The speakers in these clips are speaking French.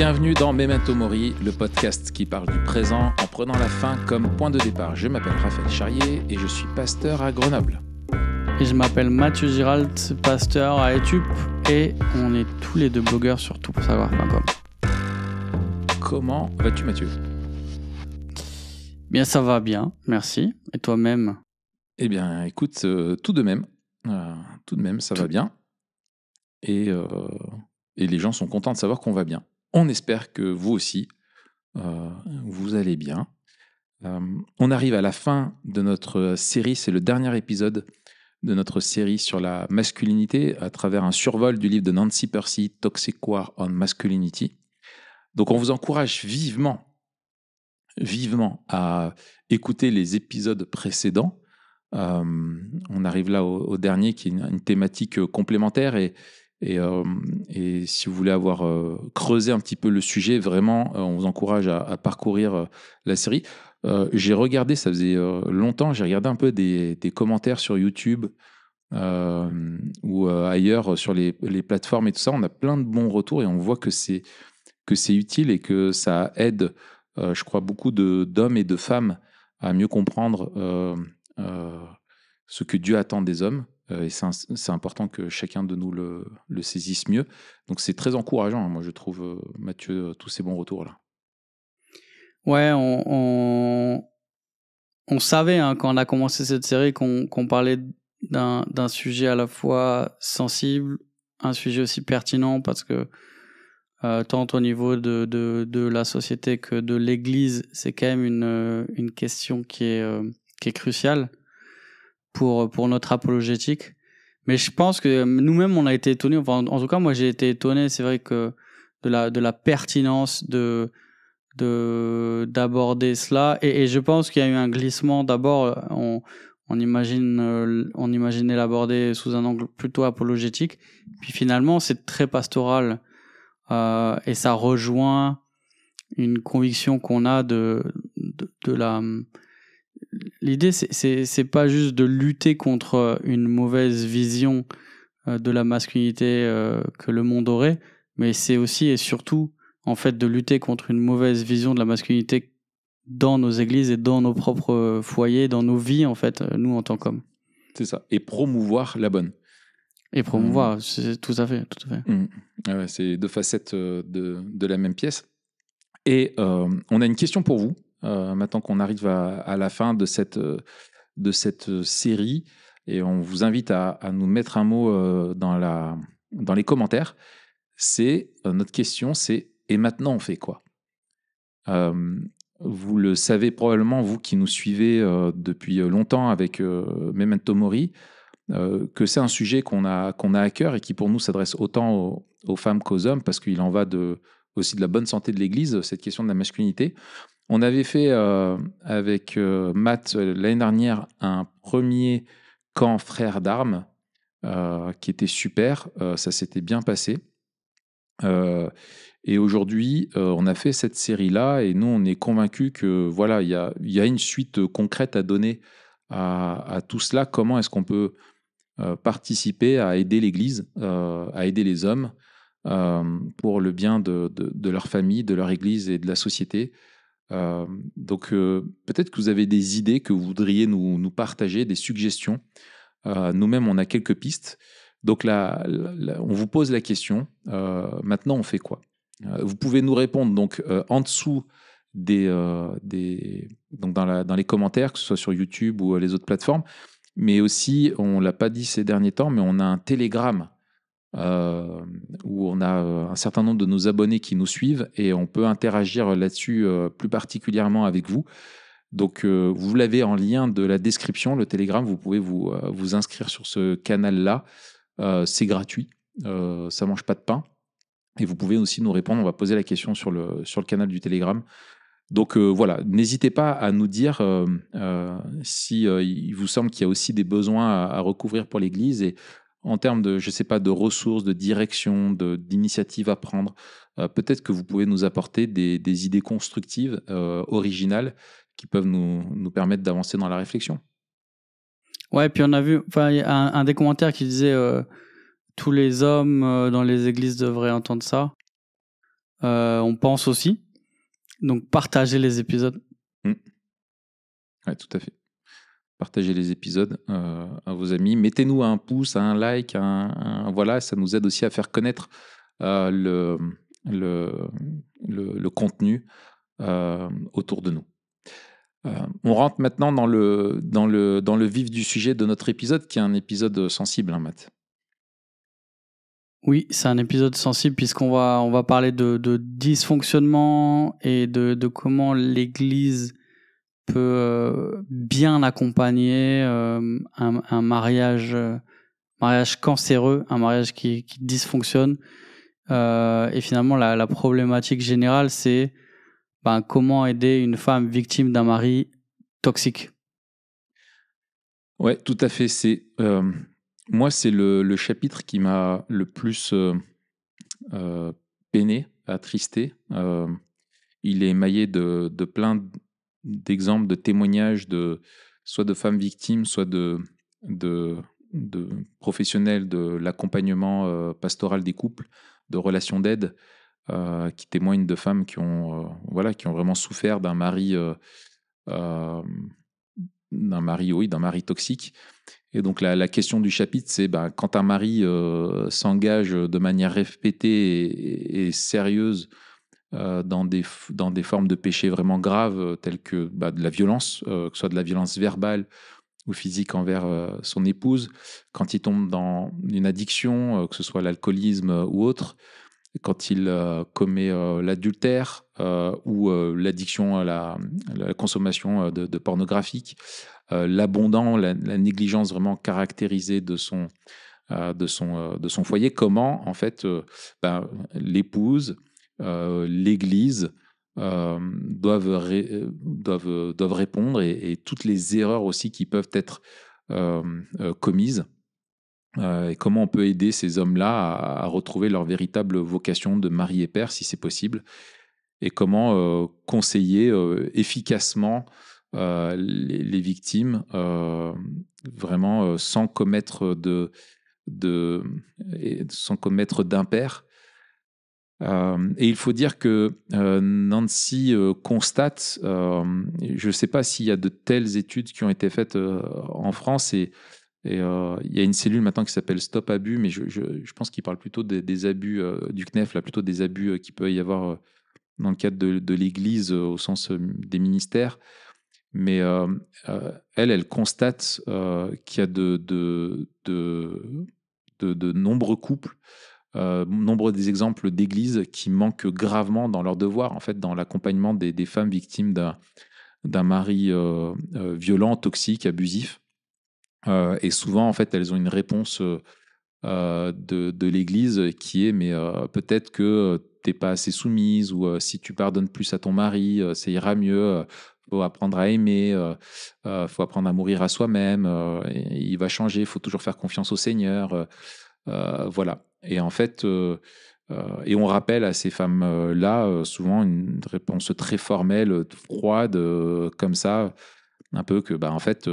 Bienvenue dans Memento Mori, le podcast qui parle du présent en prenant la fin comme point de départ. Je m'appelle Raphaël Charrier et je suis pasteur à Grenoble. Et je m'appelle Mathieu Giralt, pasteur à Etup et on est tous les deux blogueurs sur tout pour Savoir. Comment vas-tu Mathieu Bien, ça va bien, merci. Et toi-même Eh bien, écoute, euh, tout de même, euh, tout de même, ça va bien. Euh, et les gens sont contents de savoir qu'on va bien. On espère que vous aussi, euh, vous allez bien. Euh, on arrive à la fin de notre série, c'est le dernier épisode de notre série sur la masculinité à travers un survol du livre de Nancy Percy, Toxic War on Masculinity. Donc on vous encourage vivement, vivement à écouter les épisodes précédents. Euh, on arrive là au, dernier qui est une thématique complémentaire et, et, euh, et, si vous voulez avoir euh, creusé un petit peu le sujet, vraiment, euh, on vous encourage à, parcourir la série. j'ai regardé, ça faisait longtemps, j'ai regardé un peu des, commentaires sur YouTube ou ailleurs sur les, plateformes et tout ça. On a plein de bons retours et on voit que c'est, que c'est utile et que ça aide, je crois, beaucoup d'hommes et de femmes à mieux comprendre ce que Dieu attend des hommes euh, et c'est important que chacun de nous le, le saisisse mieux. Donc c'est très encourageant, hein, moi je trouve, euh, Mathieu, euh, tous ces bons retours-là. Ouais, on, on, savait hein, quand on a commencé cette série qu'on parlait d'un sujet à la fois sensible, un sujet aussi pertinent, parce que tant au niveau de, la société que de l'Église, c'est quand même une, question qui est cruciale pour, pour notre apologétique. Mais je pense que nous-mêmes, on a été étonnés. Enfin, en tout cas, moi, j'ai été étonné. C'est vrai que de la, de la pertinence de, de d'aborder cela. Et, je pense qu'il y a eu un glissement. D'abord, on, on imagine, euh, on imaginait l'aborder sous un angle plutôt apologétique. Puis finalement, c'est très pastoral. Euh, et ça rejoint une conviction qu'on a de, de, de la l'idée, c'est pas juste de lutter contre euh, une mauvaise vision euh, de la masculinité euh, que le monde aurait, mais c'est aussi et surtout en fait de lutter contre une mauvaise vision de la masculinité dans nos églises et dans nos propres foyers, dans nos vies en fait, nous en tant qu'hommes. C'est ça. Et promouvoir la bonne. Et promouvoir, mmh. c'est tout à fait, tout mmh. ah c'est deux facettes de, la même pièce. Et on a une question pour vous euh, maintenant qu'on arrive à, la fin de cette, euh, de cette euh, série. Et on vous invite à, à nous mettre un mot dans, la, dans les commentaires. C'est notre question, c'est et maintenant on fait quoi Vous le savez probablement, vous qui nous suivez depuis longtemps avec euh, Memento Mori, que c'est un sujet qu'on a, qu'on a à cœur et qui pour nous s'adresse autant aux, aux femmes qu'aux hommes, parce qu'il en va de, aussi de la bonne santé de l'Église, cette question de la masculinité. On avait fait euh, avec euh, Matt euh, l'année dernière un premier camp frères d'armes qui était super. ça s'était bien passé. et aujourd'hui, on a fait cette série-là et nous, on est convaincus que voilà, il y a, une suite concrète à donner à, tout cela. Comment est-ce qu'on peut participer à aider l'Église, à aider les hommes pour le bien de, leur famille, de leur Église et de la société donc peut-être que vous avez des idées que vous voudriez nous, partager, des suggestions. Nous-mêmes, on a quelques pistes. Donc là, on vous pose la question. maintenant, on fait quoi Vous pouvez nous répondre donc en dessous des, donc dans, les commentaires, que ce soit sur YouTube ou les autres plateformes. Mais aussi, on l'a pas dit ces derniers temps, mais on a un télégramme euh, où on a euh, un certain nombre de nos abonnés qui nous suivent et on peut interagir là-dessus euh, plus particulièrement avec vous. Donc, vous l'avez en lien de la description, le Telegram, vous pouvez vous, vous inscrire sur ce canal-là. c'est gratuit, ça mange pas de pain. Et vous pouvez aussi nous répondre, on va poser la question sur le, sur le canal du Telegram. Donc voilà, n'hésitez pas à nous dire s'il si il vous semble qu'il y a aussi des besoins à, à recouvrir pour l'Église et en termes de, je sais pas, de ressources, de direction, d'initiatives à prendre, euh, peut-être que vous pouvez nous apporter des, des idées constructives, euh, originales, qui peuvent nous, nous permettre d'avancer dans la réflexion. Ouais, puis on a vu, enfin, un, des commentaires qui disait euh, tous les hommes dans les églises devraient entendre ça. on pense aussi. Donc, partagez les épisodes. Mmh. Ouais, tout à fait partagez les épisodes euh, à vos amis. Mettez-nous un pouce, un like, voilà, ça nous aide aussi à faire connaître euh, le, contenu euh, autour de nous. on rentre maintenant dans le, dans, le, dans le vif du sujet de notre épisode, qui est un épisode sensible, hein, Matt. Oui, c'est un épisode sensible puisqu'on va, on va parler de, dysfonctionnement et de comment l'Église peut euh, bien accompagner euh, un, mariage euh, mariage cancéreux, un mariage qui, dysfonctionne. et finalement, la, problématique générale, c'est ben, comment aider une femme victime d'un mari toxique. Ouais, tout à fait. C'est moi, c'est le, chapitre qui m'a le plus peiné, attristé. il est maillé de, de plein d'exemples, de témoignages de soit de femmes victimes, soit de, de, professionnels de l'accompagnement euh, pastoral des couples, de relations d'aide, euh, qui témoignent de femmes qui ont, euh, voilà, qui ont vraiment souffert d'un mari, d'un mari, oui, d'un mari toxique. Et donc la, question du chapitre, c'est ben, quand un mari s'engage de manière répétée et sérieuse euh, dans, des, dans des formes de péchés vraiment graves, euh, telles que bah, de la violence, euh, que ce soit de la violence verbale ou physique envers son épouse, quand il tombe dans une addiction, que ce soit l'alcoolisme ou autre, quand il commet l'adultère ou l'addiction à la, consommation de, de pornographique, l'abondant, la, négligence vraiment caractérisée de son, de son, de son foyer, comment en fait ben, l'épouse euh, l'Église euh, doivent, euh, doivent, répondre et, toutes les erreurs aussi qui peuvent être commises. et comment on peut aider ces hommes-là à, retrouver leur véritable vocation de mari et père, si c'est possible, et comment conseiller efficacement les, victimes, vraiment sans commettre de, de sans commettre d'impair, euh, et il faut dire que euh, Nancy euh, constate, je ne sais pas s'il y a de telles études qui ont été faites en France, et, il y a une cellule maintenant qui s'appelle Stop Abus, mais je, pense qu'il parle plutôt des, abus du CNEF, là, plutôt des abus qui peut y avoir dans le cadre de, l'Église au sens des ministères. Mais elle, elle constate qu'il y a de, de, de, nombreux couples euh, nombre des exemples d'églises qui manquent gravement dans leur devoir, en fait, dans l'accompagnement des, femmes victimes d'un mari euh, euh, violent, toxique, abusif. et souvent, en fait, elles ont une réponse de, de l'église qui est mais peut-être que t'es pas assez soumise ou si tu pardonnes plus à ton mari, ça ira mieux. faut apprendre à aimer, faut apprendre à mourir à soi-même. il va changer, faut toujours faire confiance au Seigneur. Euh, voilà. Et en fait, euh, euh, et on rappelle à ces femmes-là souvent une réponse très formelle, froide, comme ça, un peu que, bah, en fait,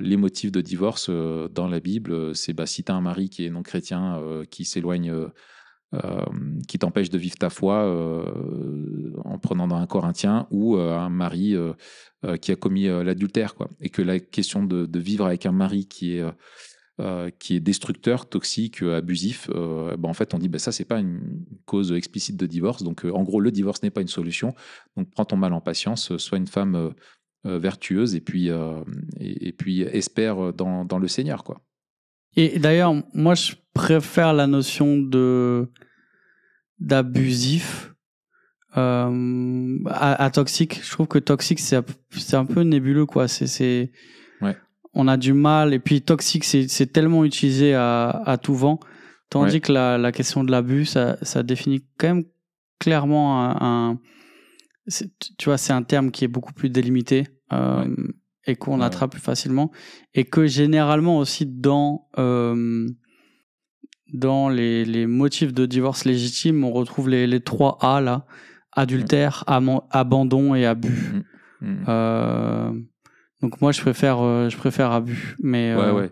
les motifs de divorce dans la Bible, c'est bah, si tu as un mari qui est non chrétien, qui s'éloigne, qui t'empêche de vivre ta foi en prenant dans un Corinthien, ou un mari qui a commis l'adultère. Et que la question de, vivre avec un mari qui est euh, qui est destructeur, toxique, euh, abusif, ben en fait, on dit ben ça, c'est pas une cause explicite de divorce. Donc, en gros, le divorce n'est pas une solution. Donc, prends ton mal en patience, sois une femme vertueuse et puis, et, puis espère dans, dans, le Seigneur. quoi. Et d'ailleurs, moi, je préfère la notion de d'abusif à, toxique. Je trouve que toxique, c'est un peu nébuleux. quoi. C'est. Ouais on a du mal. Et puis toxique, c'est tellement utilisé à, à, tout vent. Tandis que la, la, question de l'abus, ça, ça, définit quand même clairement un. tu vois, c'est un terme qui est beaucoup plus délimité euh, et qu'on attrape plus facilement. Et que généralement aussi dans. Euh, dans les, les, motifs de divorce légitime, on retrouve les, trois A là mmh. adultère, abandon et abus. Mmh, mmh. Euh, donc moi, je préfère, euh, je préfère abus. Mais euh,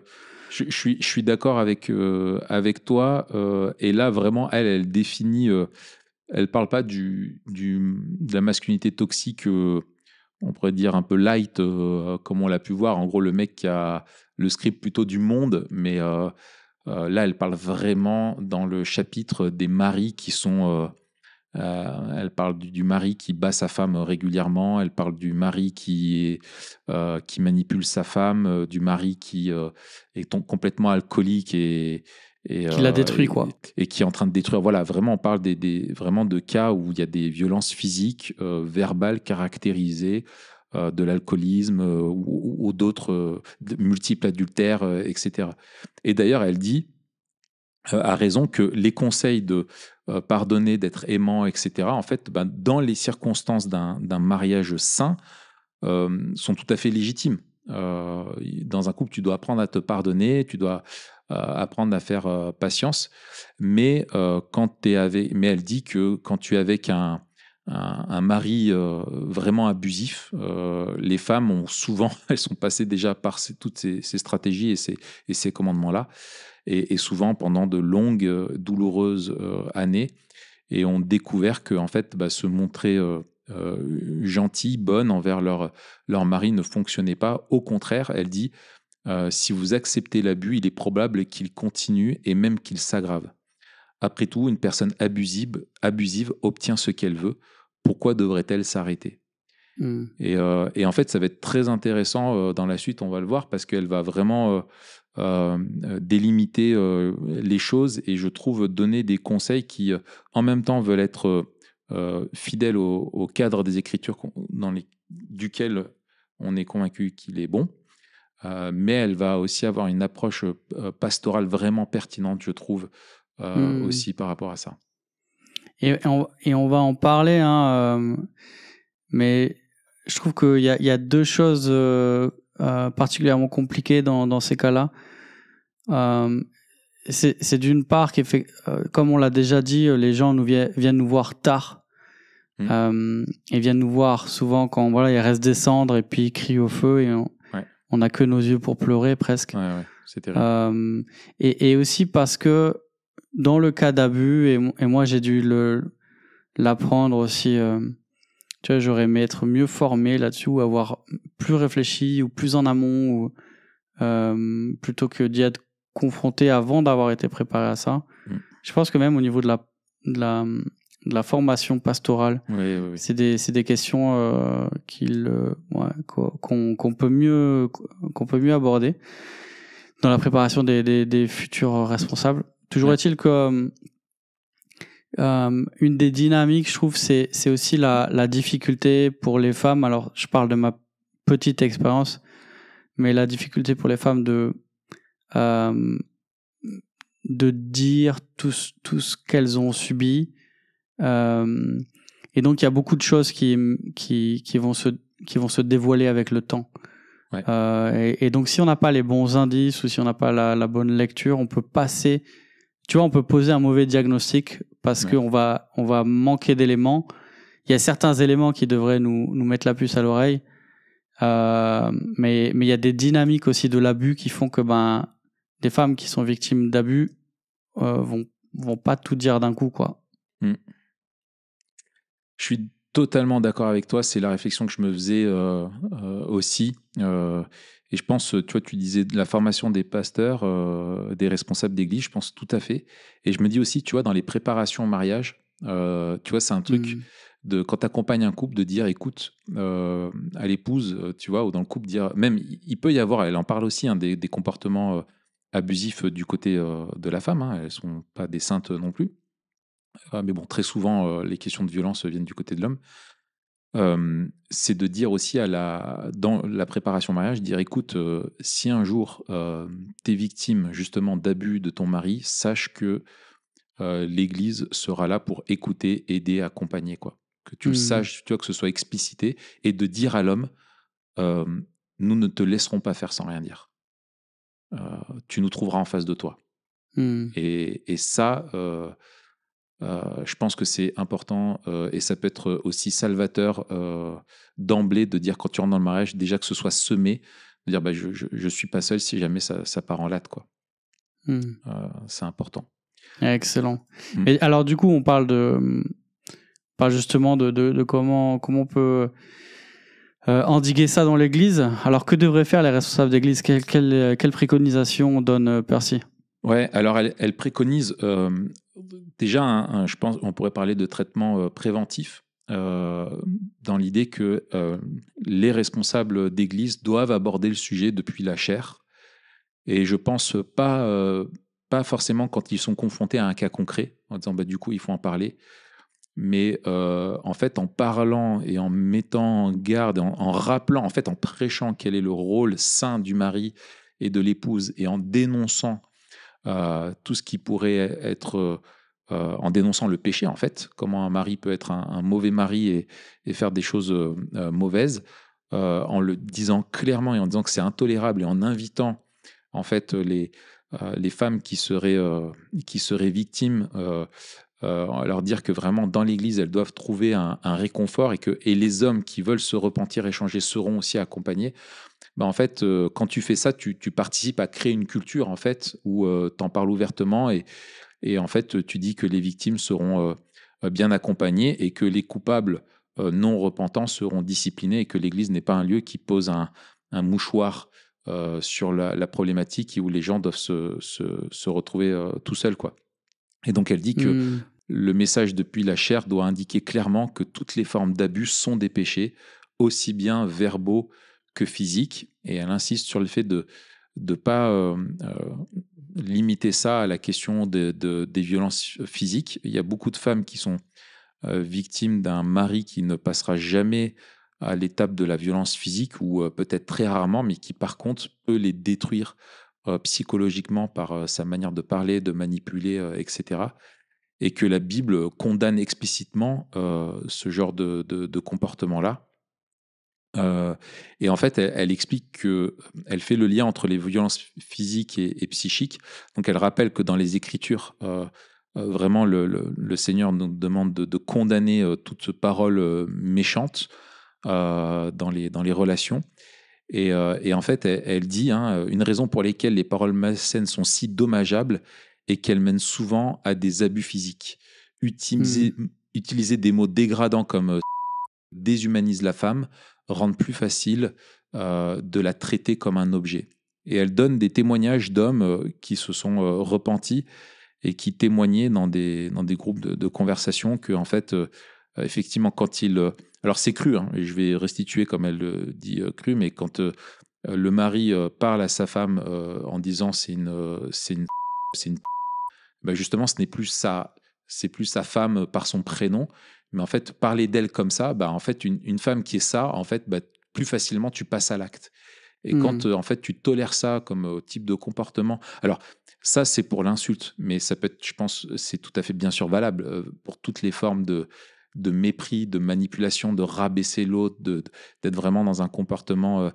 Je, suis, je suis d'accord avec, euh, avec toi. et là, vraiment, elle, elle définit. elle parle pas du, du, de la masculinité toxique, on pourrait dire un peu light, comme on l'a pu voir. En gros, le mec qui a le script plutôt du monde, mais là, elle parle vraiment dans le chapitre des maris qui sont euh, elle parle du, mari qui bat sa femme euh, régulièrement, elle parle du mari qui, euh, qui manipule sa femme, du mari qui est complètement alcoolique et... qui la détruit, quoi. Et, qui est en train de détruire. Voilà, vraiment, on parle des, vraiment de cas où il y a des violences physiques, verbales, caractérisées, de l'alcoolisme ou d'autres, multiples adultères, etc. Et d'ailleurs, elle dit, à raison, que les conseils de euh, pardonner, d'être aimant, etc., en fait, ben, dans les circonstances d'un mariage sain, euh, sont tout à fait légitimes. Euh, dans un couple, tu dois apprendre à te pardonner, tu dois apprendre à faire patience. Mais, quand es mais elle dit que quand tu es avec un, mari vraiment abusif, les femmes ont souvent, elles sont passées déjà par toutes ces, stratégies et ces, et ces commandements-là et, souvent pendant de longues, euh, douloureuses euh, années. Et ont découvert que, en fait, bah, se montrer euh, euh gentille, bonne envers leur, leur mari ne fonctionnait pas. Au contraire, elle dit, si vous acceptez l'abus, il est probable qu'il continue et même qu'il s'aggrave. Après tout, une personne abusive, abusive obtient ce qu'elle veut. Pourquoi devrait-elle s'arrêter mmh. et, et, en fait, ça va être très intéressant dans la suite, on va le voir, parce qu'elle va vraiment euh, euh, délimiter euh, les choses et je trouve donner des conseils qui, en même temps, veulent être fidèles au, cadre des écritures dans les, duquel on est convaincu qu'il est bon. mais elle va aussi avoir une approche pastorale vraiment pertinente, je trouve, mmh. aussi par rapport à ça. Et on, et on va en parler, hein, mais je trouve qu'il y, y, a deux choses particulièrement compliquées dans ces cas-là euh, c'est d'une part, fait, euh, comme on l'a déjà dit, euh, les gens nous viennent nous voir tard. Hmm. et viennent nous voir souvent quand voilà, reste des cendres et puis ils crient au feu et on a que nos yeux pour pleurer presque. Et, aussi parce que dans le cas d'abus, et, moi j'ai dû l'apprendre aussi tu vois, j'aurais aimé être mieux formé là-dessus ou avoir plus réfléchi ou plus en amont plutôt que d'y être confronté avant d'avoir été préparé à ça. Mm. Je pense que même au niveau de la, la, formation pastorale, c'est des, questions euh, euh, qu'on, peut mieux, qu'on peut mieux aborder dans la préparation des, futurs responsables. Toujours est-il que euh, une des dynamiques, je trouve, c'est, aussi la, difficulté pour les femmes. Alors, je parle de ma petite expérience, mais la difficulté pour les femmes de euh, de dire tout, tout ce qu'elles ont subi. Euh, et donc, il y a beaucoup de choses qui, qui, qui, vont, se, qui vont se dévoiler avec le temps. Euh, et, donc, si on n'a pas les bons indices ou si on n'a pas la, bonne lecture, on peut passer, tu vois, on peut poser un mauvais diagnostic parce qu'on va, on va manquer d'éléments. Il y a certains éléments qui devraient nous, nous mettre la puce à l'oreille, mais, mais il y a des dynamiques aussi de l'abus qui font que ben, des femmes qui sont victimes d'abus euh, vont, pas tout dire d'un coup, quoi. Hmm. Je suis totalement d'accord avec toi. C'est la réflexion que je me faisais euh, euh, aussi. Euh, et je pense, tu tu disais de la formation des pasteurs, des responsables d'église, je pense tout à fait. Et je me dis aussi, tu vois, dans les préparations au mariage, tu vois, c'est un truc hmm. de quand tu accompagnes un couple, de dire, écoute, à l'épouse, tu vois, ou dans le couple, dire, même, il peut y avoir, elle en parle aussi, hein, des, des, comportements abusif du côté de la femme, hein, elles ne sont pas des saintes non plus. Ah, mais bon, très souvent, les questions de violence viennent du côté de l'homme. c'est de dire aussi à la, dans la préparation au mariage, dire écoute, si un jour tu es victime justement d'abus de ton mari, sache que l'Église sera là pour écouter, aider, accompagner. quoi. Que tu le mmh. saches, tu vois, que ce soit explicité, et de dire à l'homme, nous ne te laisserons pas faire sans rien dire. Euh, tu nous trouveras en face de toi. Hmm. Et, ça, euh, euh, je pense que c'est important et ça peut être aussi salvateur d'emblée de dire quand tu rentres dans le mariage, déjà que ce soit semé, de dire bah, je, je, je suis pas seul si jamais ça, ça part en latte. Quoi. Hmm. c'est important. Excellent. Mmh. alors du coup, on parle de, pas justement de, de, de comment comment on peut euh, endiguer ça dans l'Église. Alors que devraient faire les responsables d'Église quelle, préconisation donne euh, Percy Ouais, alors elle, préconise euh, déjà, je pense, on pourrait parler de traitement préventif. dans l'idée que les responsables d'Église doivent aborder le sujet depuis la chair, et je pense pas, pas forcément quand ils sont confrontés à un cas concret, en disant bah, du coup il faut en parler, mais euh, en fait, en parlant et en mettant en garde, en, rappelant, en fait, en prêchant quel est le rôle saint du mari et de l'épouse, et en dénonçant euh, tout ce qui pourrait être, euh, en dénonçant le péché, en fait, comment un mari peut être un, mauvais mari et, faire des choses mauvaises, en le disant clairement et en disant que c'est intolérable et en invitant, en fait, les, les femmes qui seraient, qui seraient victimes euh, leur dire que vraiment dans l'Église, elles doivent trouver un, réconfort et que et les hommes qui veulent se repentir et changer seront aussi accompagnés. Ben, en fait, euh, quand tu fais ça, tu, participes à créer une culture en fait où euh, tu en parles ouvertement et, et en fait tu dis que les victimes seront euh, bien accompagnées et que les coupables non repentants seront disciplinés et que l'Église n'est pas un lieu qui pose un, mouchoir sur la, problématique et où les gens doivent se, se retrouver tout seuls quoi. Et donc elle dit que hmm. le message depuis la chair doit indiquer clairement que toutes les formes d'abus sont des péchés, aussi bien verbaux que physiques. Et elle insiste sur le fait de ne pas euh, euh, limiter ça à la question des violences physiques. Il y a beaucoup de femmes qui sont euh, victimes d'un mari qui ne passera jamais à l'étape de la violence physique ou peut-être très rarement, mais qui par contre peut les détruire euh, psychologiquement par euh, sa manière de parler, de manipuler, euh, etc. Et que la Bible condamne explicitement ce genre de, comportement-là. et en fait, elle, explique qu'elle fait le lien entre les violences physiques et, psychiques. Donc, elle rappelle que dans les Écritures, vraiment, le, Seigneur nous demande de, de condamner toute parole méchante dans les, dans, les, relations. Euh, et, en fait, elle, dit hein, euh, une raison pour laquelle les paroles malsaines sont si dommageables est qu'elles mènent souvent à des abus physiques. Mm. Utiliser, des mots dégradants comme euh, déshumanise la femme rend plus facile de la traiter comme un objet. Et elle donne des témoignages d'hommes qui se sont repentis et qui témoignaient dans des, dans des groupes de, de conversation que, en fait, euh, effectivement, quand il. Euh, alors, c'est cru, hein, et je vais restituer comme elle le dit euh, cru, mais quand le mari parle à sa femme en disant c'est une. c'est une. une. Ben justement, ce n'est plus sa. C'est plus sa femme par son prénom, mais en fait, parler d'elle comme ça, bah, en fait, une, femme qui est ça, en fait, ben plus facilement, tu passes à l'acte. Et mmh. quand, en fait, tu tolères ça comme type de comportement. Alors, ça, c'est pour l'insulte, mais ça peut je pense, c'est tout à fait bien sûr valable pour toutes les formes de, de mépris, de manipulation, de rabaisser l'autre, d'être vraiment dans un comportement euh,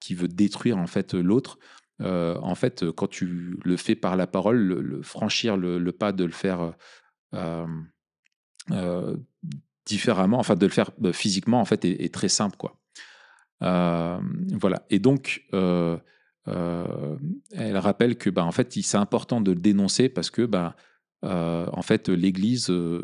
qui veut détruire en fait l'autre. Euh, en fait, quand tu le fais par la parole, franchir le, pas de le faire euh, différemment, enfin de le faire bah, physiquement, en fait, est, très simple, quoi. voilà. Et donc, elle rappelle que, bah, en fait, c'est important de le dénoncer parce que, bah, euh, en fait, l'Église euh,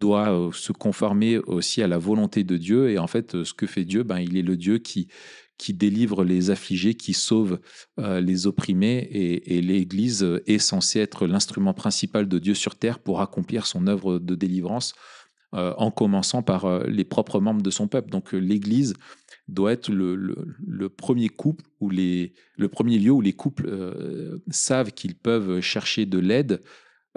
doit euh, se conformer aussi à la volonté de Dieu. Et en fait, ce que fait Dieu, ben, il est le Dieu qui, qui délivre les affligés, qui sauve les opprimés. Et, l'Église est censée être l'instrument principal de Dieu sur terre pour accomplir son œuvre de délivrance, en commençant par les propres membres de son peuple. Donc l'Église doit être premier couple ou le premier lieu où les couples savent qu'ils peuvent chercher de l'aide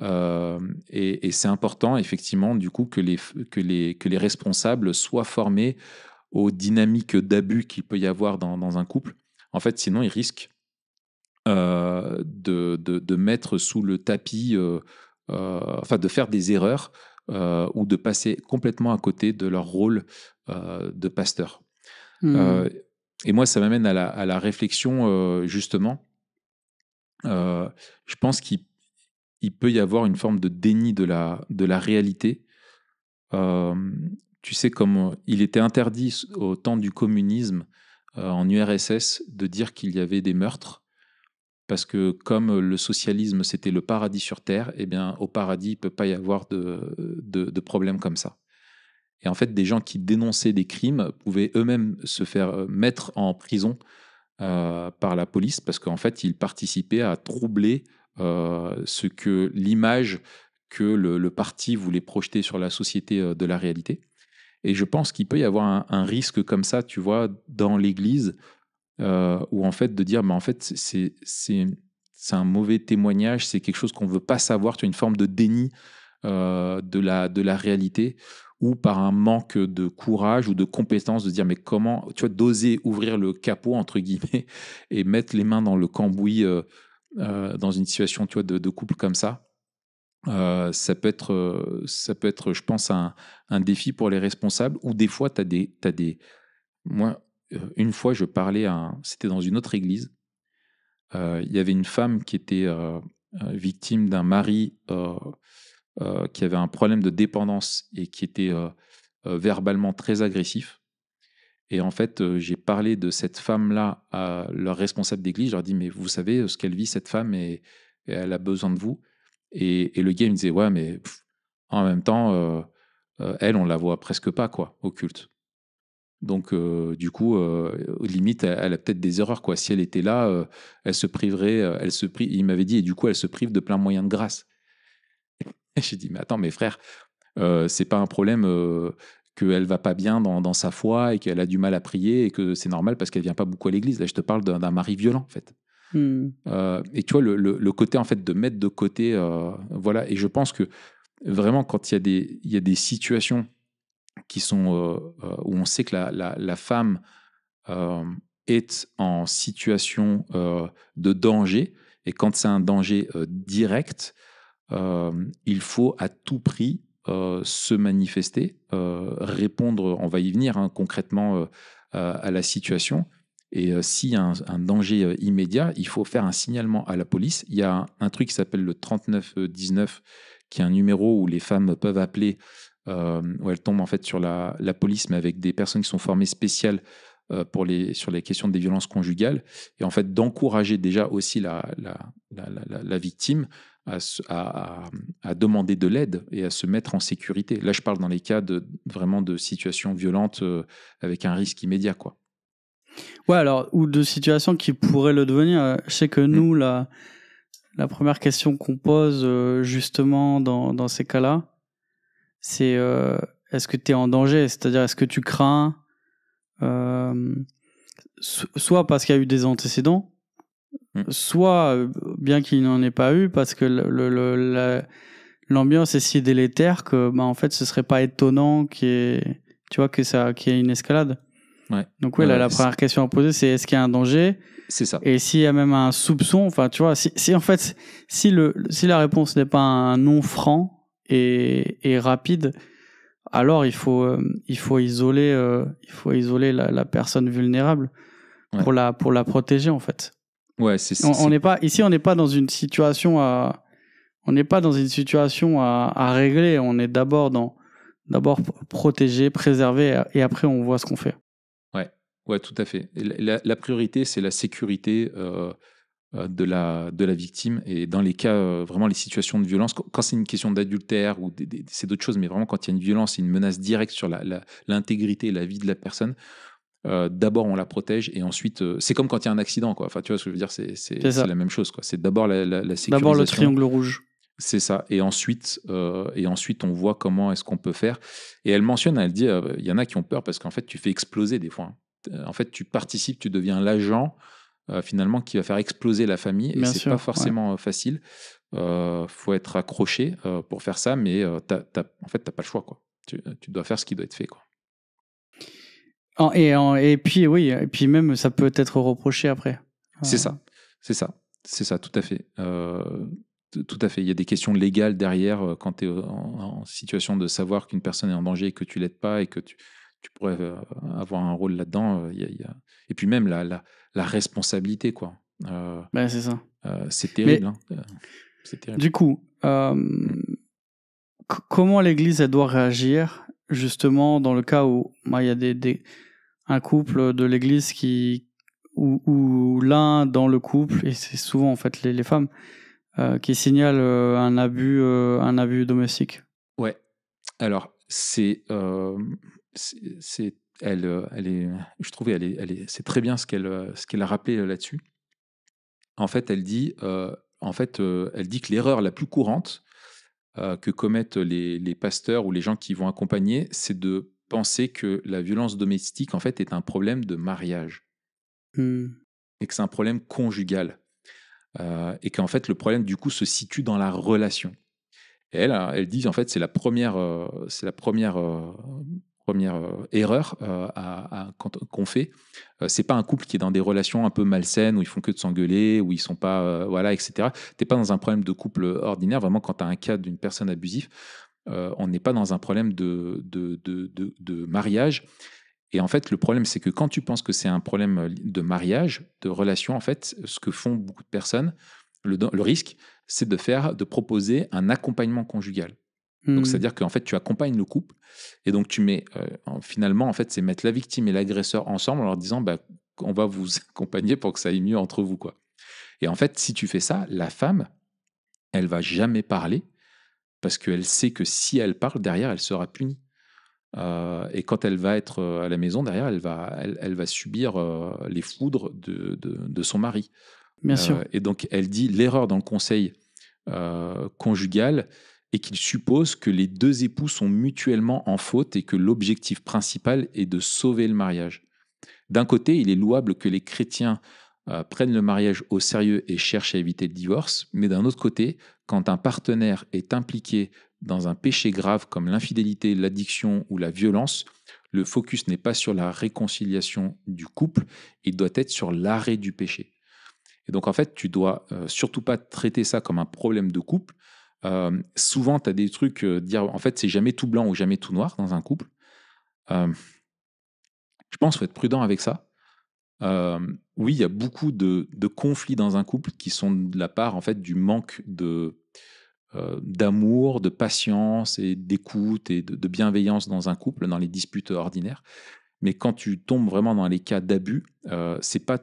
euh, et, c'est important, effectivement, du coup, que les, que les, que les responsables soient formés aux dynamiques d'abus qu'il peut y avoir dans, un couple. En fait, sinon, ils risquent euh, de, de, mettre sous le tapis, euh, enfin, de faire des erreurs ou de passer complètement à côté de leur rôle de pasteur. Mmh. et moi, ça m'amène à la, à la réflexion, justement. je pense qu'il il peut y avoir une forme de déni de la, de la réalité. Euh, tu sais, comme euh, il était interdit au temps du communisme euh, en URSS de dire qu'il y avait des meurtres, parce que comme le socialisme c'était le paradis sur terre, eh bien au paradis il ne peut pas y avoir de, de, problème comme ça. Et en fait, des gens qui dénonçaient des crimes pouvaient eux-mêmes se faire mettre en prison par la police parce qu'en fait, ils participaient à troubler euh, ce que l'image que le, parti voulait projeter sur la société euh, de la réalité. Et je pense qu'il peut y avoir un, risque comme ça, tu vois, dans l'Église, euh, où en fait de dire, mais en fait, c'est un mauvais témoignage, c'est quelque chose qu'on ne veut pas savoir, tu as une forme de déni de, la, de la réalité, ou par un manque de courage ou de compétence de dire, mais comment, tu vois, d'oser ouvrir le capot, entre guillemets, et mettre les mains dans le cambouis. Euh, dans une situation tu de, couple comme ça, euh, ça, peut être, euh, ça peut être, je pense, un, défi pour les responsables. Ou des fois, tu as des, des. Moi, une fois, je parlais C'était dans une autre église. Il y avait une femme qui était victime d'un mari qui avait un problème de dépendance et qui était verbalement très agressif. Et en fait, euh, j'ai parlé de cette femme-là à leur responsable d'église. Je leur ai dit, mais vous savez euh, ce qu'elle vit, cette femme, et, elle a besoin de vous. Et, le gars, il me disait, ouais, mais en même temps, euh, elle, on la voit presque pas, quoi, au culte. Donc, du coup, limite, elle, a peut-être des erreurs, quoi. Si elle était là, elle se priverait, elle se il m'avait dit, et du coup, elle se prive de plein moyen de grâce. j'ai dit, mais attends, mes frères, euh, c'est pas un problème qu'elle va pas bien dans, dans sa foi et qu'elle a du mal à prier et que c'est normal parce qu'elle vient pas beaucoup à l'église. Là, je te parle d'un mari violent, en fait. Hmm. Euh, et tu vois, le, le, côté, en fait, de mettre de côté, euh, voilà. Et je pense que vraiment, quand il y, a des, il y a des situations qui sont euh, où on sait que la, la, la femme est en situation de danger, et quand c'est un danger direct, il faut à tout prix euh, se manifester, euh, répondre, on va y venir hein, concrètement euh, à la situation. Et s'il y a un, danger immédiat, il faut faire un signalement à la police. Il y a un, truc qui s'appelle le 3919, qui est un numéro où les femmes peuvent appeler, où elles tombent en fait sur la, police, mais avec des personnes qui sont formées spéciales pour les, sur les questions des violences conjugales. Et en fait, d'encourager déjà aussi la, la victime à, demander de l'aide et à se mettre en sécurité. Là, je parle dans les cas de vraiment de situations violentes euh, avec un risque immédiat, quoi. Ouais, alors, ou de situations qui pourraient le devenir. Euh, je sais que mm. nous, la, première question qu'on pose euh, justement dans, ces cas-là, c'est est-ce que tu es en danger C'est-à-dire, est-ce que tu crains Soit parce qu'il y a eu des antécédents, Mm. Soit, euh, bien qu'il n'en ait pas eu, parce que le, l'ambiance est si délétère que, bah, en fait, ce serait pas étonnant qu'il y ait, tu vois, que ça, qu'il y une escalade. Donc oui, ouais, la première question à poser, c'est est-ce qu'il y a un danger C'est ça. Et s'il y a même un soupçon, enfin, tu vois, si, en fait, si le, si la réponse n'est pas un non franc et, rapide, alors il faut, euh, il faut isoler, euh, il faut isoler la, personne vulnérable pour la, pour la protéger en fait on, pas ici, on n'est pas dans une situation à on n'est pas dans une situation à, régler. On est d'abord dans d'abord préserver, et après on voit ce qu'on fait. Ouais, ouais, tout à fait. La, priorité, c'est la sécurité euh, euh, de la de la victime et dans les cas euh, vraiment les situations de violence, quand c'est une question d'adultère ou c'est d'autres choses, mais vraiment quand il y a une violence, et une menace directe sur l'intégrité la, et la vie de la personne, euh, d'abord on la protège et ensuite euh, c'est comme quand il y a un accident quoi. Enfin tu vois ce que je veux dire c'est la même chose quoi. C'est d'abord la, la, D'abord le triangle rouge. C'est ça. Et ensuite euh, et ensuite on voit comment est-ce qu'on peut faire. Et elle mentionne elle dit il y en a qui ont peur parce qu'en fait tu fais exploser des fois. Hein. En fait tu participes tu deviens l'agent finalement qui va faire exploser la famille et c'est pas forcément facile. faut être accroché pour faire ça mais en fait t'as pas le choix quoi. Tu, tu dois faire ce qui doit être fait quoi et, et puis oui, et puis même ça peut être reproché après. C'est ça, c'est ça, c'est ça, tout à fait. Euh, tout à fait. Il y a des questions légales derrière euh, quand tu es euh, en, situation de savoir qu'une personne est en danger et que tu l'aides pas et que tu, tu pourrais avoir un rôle là-dedans. Il a, Et puis même la, la, la responsabilité, quoi. ben, c'est ça. c'est terrible, hein. terrible, Du coup, mm. comment l'Église elle doit réagir justement dans le cas où bah, il y a des, des un couple de l'église qui ou, l'un dans le couple et c'est souvent en fait les, femmes euh, qui signalent euh, un abus euh, un abus domestique. Ouais. Alors c'est c'est elle elle est je trouvais elle est elle c'est très bien ce qu'elle ce qu'elle a rappelé là-dessus. En fait elle dit en fait elle dit que l'erreur la plus courante que commettent les, les pasteurs ou les gens qui vont accompagner, c'est de penser que la violence domestique, en fait, est un problème de mariage. Mmh. Et que c'est un problème conjugal. Euh, et qu'en fait, le problème, du coup, se situe dans la relation. Et elle, euh, elle dit, en fait, c'est la première, euh, c'est la première, première erreur qu'on fait. c'est pas un couple qui est dans des relations un peu malsaines, où ils font que de s'engueuler, où ils sont pas, voilà, etc. T'es pas dans un problème de couple ordinaire, vraiment, quand tu as un cas d'une personne abusive euh, on n'est pas dans un problème de, de, de, mariage. Et en fait, le problème, c'est que quand tu penses que c'est un problème euh, de mariage, de relation, en fait, ce que font beaucoup de personnes, le, risque, c'est de faire, de proposer un accompagnement conjugal. Donc, hmm. c'est-à-dire qu'en fait, tu accompagnes le couple et donc tu mets, euh, finalement, en fait, c'est mettre la victime et l'agresseur ensemble en leur disant, bah, on va vous accompagner pour que ça aille mieux entre vous, quoi. Et en fait, si tu fais ça, la femme, elle va jamais parler parce qu'elle sait que si elle parle, derrière, elle sera punie. Euh, et quand elle va être euh, à la maison, derrière, elle va, elle, va subir euh, les foudres de, de, son mari. Bien sûr. Et donc, elle dit l'erreur dans le conseil conjugal et qu'il suppose que les deux époux sont mutuellement en faute et que l'objectif principal est de sauver le mariage. D'un côté, il est louable que les chrétiens euh, prennent le mariage au sérieux et cherchent à éviter le divorce, mais d'un autre côté, quand un partenaire est impliqué dans un péché grave comme l'infidélité, l'addiction ou la violence, le focus n'est pas sur la réconciliation du couple, il doit être sur l'arrêt du péché. Et donc en fait, tu dois euh, surtout pas traiter ça comme un problème de couple. Euh, souvent, tu as des trucs, dire en fait, c'est jamais tout blanc ou jamais tout noir dans un couple. je pense qu'il faut être prudent avec ça. Euh, oui, il y a beaucoup de, conflits dans un couple qui sont de la part en fait du manque de euh, d'amour, de patience et d'écoute et de, bienveillance dans un couple, dans les disputes ordinaires. Mais quand tu tombes vraiment dans les cas d'abus, euh, c'est pas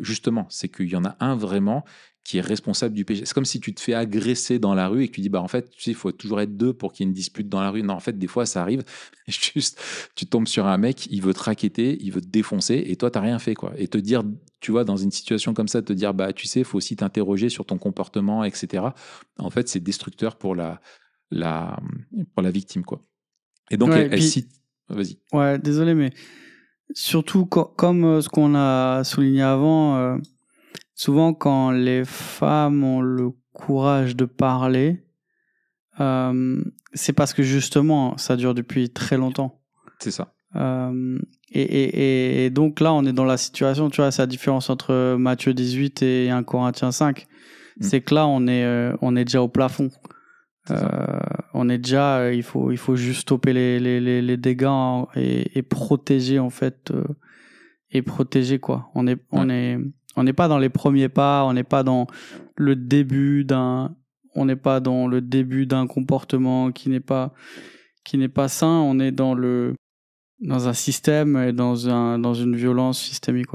justement, c'est qu'il y en a un vraiment qui est responsable du péché. C'est comme si tu te fais agresser dans la rue et que tu dis, bah, en fait, tu sais, il faut toujours être deux pour qu'il y ait une dispute dans la rue. Non, en fait, des fois, ça arrive. Juste, tu tombes sur un mec, il veut te raqueter, il veut te défoncer et toi, tu n'as rien fait, quoi. Et te dire, tu vois, dans une situation comme ça, te dire, bah, tu sais, il faut aussi t'interroger sur ton comportement, etc. En fait, c'est destructeur pour la, la, pour la victime, quoi. Et donc, elle, cite. Vas-y. Ouais, désolé, mais surtout, comme euh, ce qu'on a souligné avant, euh, souvent quand les femmes ont le courage de parler, euh, c'est parce que justement, ça dure depuis très longtemps. C'est ça. Euh, et, donc là, on est dans la situation, tu vois, c'est la différence entre Matthieu 18 et 1 Corinthiens 5. Mm. C'est que là, on est, euh, on est déjà au plafond. on est déjà, il, faut, il faut juste stopper les, dégâts et, protéger, en fait. et protéger, quoi. On est, on est, on n'est pas dans les premiers pas, on n'est pas dans le début d'un, on n'est pas dans le début d'un comportement qui n'est pas, qui n'est pas sain. On est dans le, dans un système et dans un, dans une violence systémique,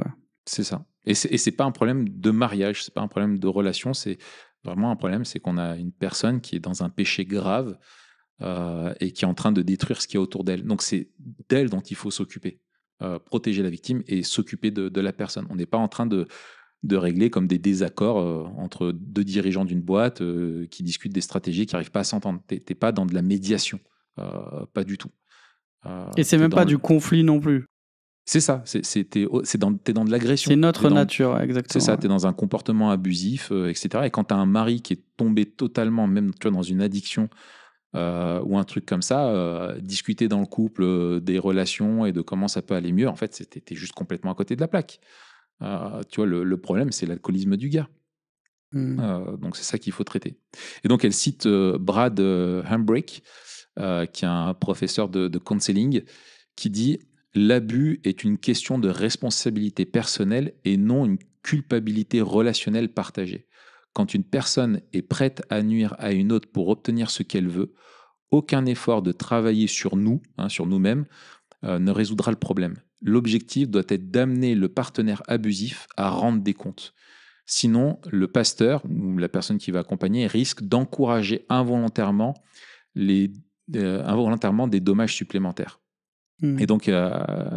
C'est ça. Et c'est, n'est pas un problème de mariage, c'est pas un problème de relation, c'est vraiment un problème, c'est qu'on a une personne qui est dans un péché grave euh, et qui est en train de détruire ce qui est autour d'elle. Donc c'est d'elle dont il faut s'occuper. Euh, protéger la victime et s'occuper de, la personne. On n'est pas en train de, de régler comme des désaccords euh, entre deux dirigeants d'une boîte euh, qui discutent des stratégies, qui n'arrivent pas à s'entendre. Tu n'es pas dans de la médiation, pas du tout. et c'est même pas du conflit non plus. C'est ça, tu dans, es dans de l'agression. C'est notre nature, exactement. C'est ça, tu es dans un comportement abusif, etc. Et quand tu as un mari qui est tombé totalement, même dans une addiction, euh, ou un truc comme ça, euh, discuter dans le couple euh, des relations et de comment ça peut aller mieux, en fait, c'était juste complètement à côté de la plaque. tu vois, le, problème, c'est l'alcoolisme du gars. Mmh. donc, c'est ça qu'il faut traiter. Et donc, elle cite Brad Hambrick, qui est un professeur de counseling, qui dit L'abus est une question de responsabilité personnelle et non une culpabilité relationnelle partagée. Quand une personne est prête à nuire à une autre pour obtenir ce qu'elle veut, aucun effort de travailler sur nous, hein, sur nous-mêmes, euh, ne résoudra le problème. L'objectif doit être d'amener le partenaire abusif à rendre des comptes. Sinon, le pasteur ou la personne qui va accompagner risque d'encourager involontairement, les, euh, involontairement des dommages supplémentaires. Mmh. Et donc,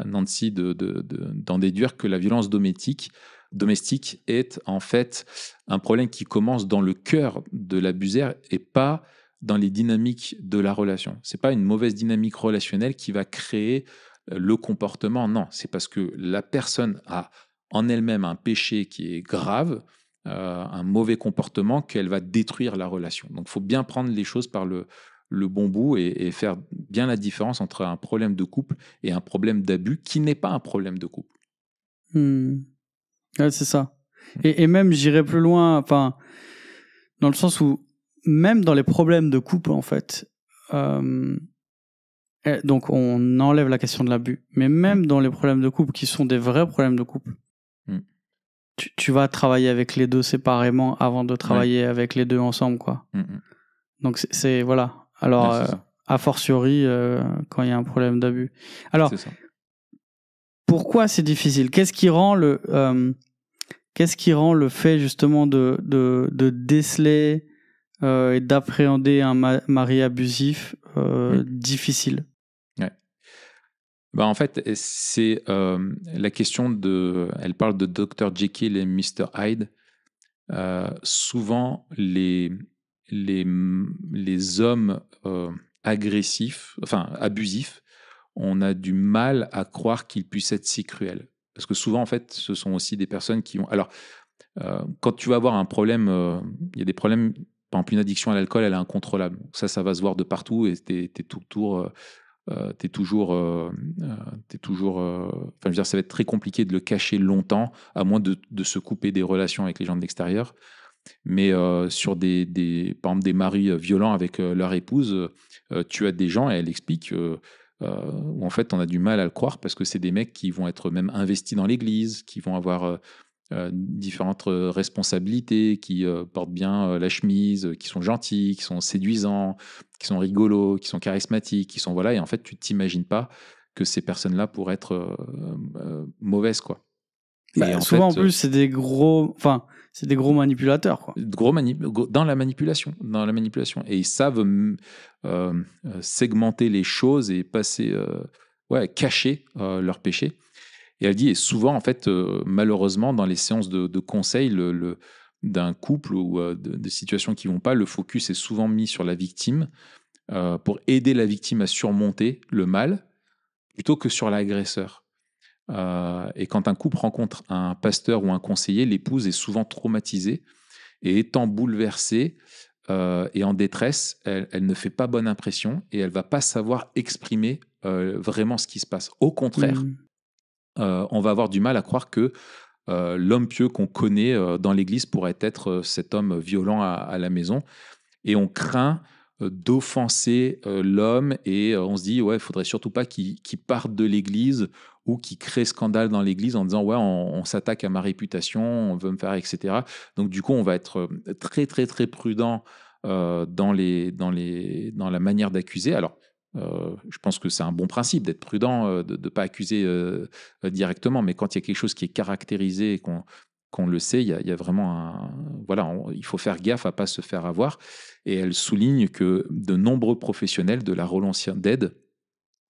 Nancy, d'en de, déduire que la violence domestique domestique est en fait un problème qui commence dans le cœur de l'abusaire et pas dans les dynamiques de la relation. C'est pas une mauvaise dynamique relationnelle qui va créer euh, le comportement. Non, c'est parce que la personne a en elle-même un péché qui est grave, euh, un mauvais comportement, qu'elle va détruire la relation. Donc, il faut bien prendre les choses par le, bon bout et, faire bien la différence entre un problème de couple et un problème d'abus qui n'est pas un problème de couple. Hmm c'est ça. Mm. Et, même, j'irai plus loin, enfin, dans le sens où, même dans les problèmes de couple, en fait, euh, eh, donc on enlève la question de l'abus, mais même mm. dans les problèmes de couple qui sont des vrais problèmes de couple, mm. tu, vas travailler avec les deux séparément avant de travailler avec les deux ensemble, quoi. Donc c'est voilà. Alors, euh, a fortiori, euh, quand il y a un problème d'abus. Alors, pourquoi c'est difficile Qu'est-ce qui rend le Qu'est-ce qui rend le fait justement de, déceler euh, et d'appréhender un mari abusif euh, mmh. difficile ben, En fait, c'est euh, la question de... Elle parle de Dr. Jekyll et Mr. Hyde. souvent, les, les, les hommes agressifs, enfin abusifs, on a du mal à croire qu'ils puissent être si cruels. Parce que souvent, en fait, ce sont aussi des personnes qui ont. Alors, euh, quand tu vas avoir un problème, euh, il y a des problèmes. Par exemple, une addiction à l'alcool, elle est incontrôlable. Ça, ça va se voir de partout et tu es, toujours, euh, euh es toujours enfin, je veux dire, ça va être très compliqué de le cacher longtemps, à moins de, se couper des relations avec les gens de l'extérieur. Mais sur des, des, par exemple, des maris violents avec leur épouse, tu as des gens, et elle explique, euh, où en fait on a du mal à le croire parce que c'est des mecs qui vont être même investis dans l'Église, qui vont avoir euh, euh, différentes responsabilités, qui portent bien la chemise, qui sont gentils, qui sont séduisants, qui sont rigolos, qui sont charismatiques, qui sont voilà. Et en fait, tu t'imagines pas que ces personnes-là pourraient être mauvaises, quoi. et bah, souvent en plus, c'est des gros. Enfin, c'est des gros manipulateurs, quoi. Gros dans la manipulation, dans la manipulation, et ils savent euh, euh, segmenter les choses et passer, euh, ouais, cacher euh, leurs péchés. Et elle dit, et souvent, en fait, malheureusement, dans les séances de, conseil, le, d'un couple ou de, de, situations qui vont pas, le focus est souvent mis sur la victime pour aider la victime à surmonter le mal, plutôt que sur l'agresseur. Euh, et quand un couple rencontre un pasteur ou un conseiller, l'épouse est souvent traumatisée et étant bouleversée euh, et en détresse, elle, ne fait pas bonne impression et elle va pas savoir exprimer euh, vraiment ce qui se passe. Au contraire, mm. on va avoir du mal à croire que l'homme pieux qu'on connaît dans l'Église pourrait être cet homme violent à, la maison et on craint d'offenser l'homme et on se dit ouais il faudrait surtout pas qu'il parte de l'église ou qui crée scandale dans l'Église en disant ouais on, s'attaque à ma réputation, on veut me faire etc. Donc du coup on va être euh, très très très prudent euh, dans les dans les dans la manière d'accuser. Alors euh, je pense que c'est un bon principe d'être prudent, de ne pas accuser directement, mais quand il y a quelque chose qui est caractérisé et qu'on qu'on le sait, il y, a, vraiment un. Voilà, il faut faire gaffe à pas se faire avoir. Et elle souligne que de nombreux professionnels de la relance d'aide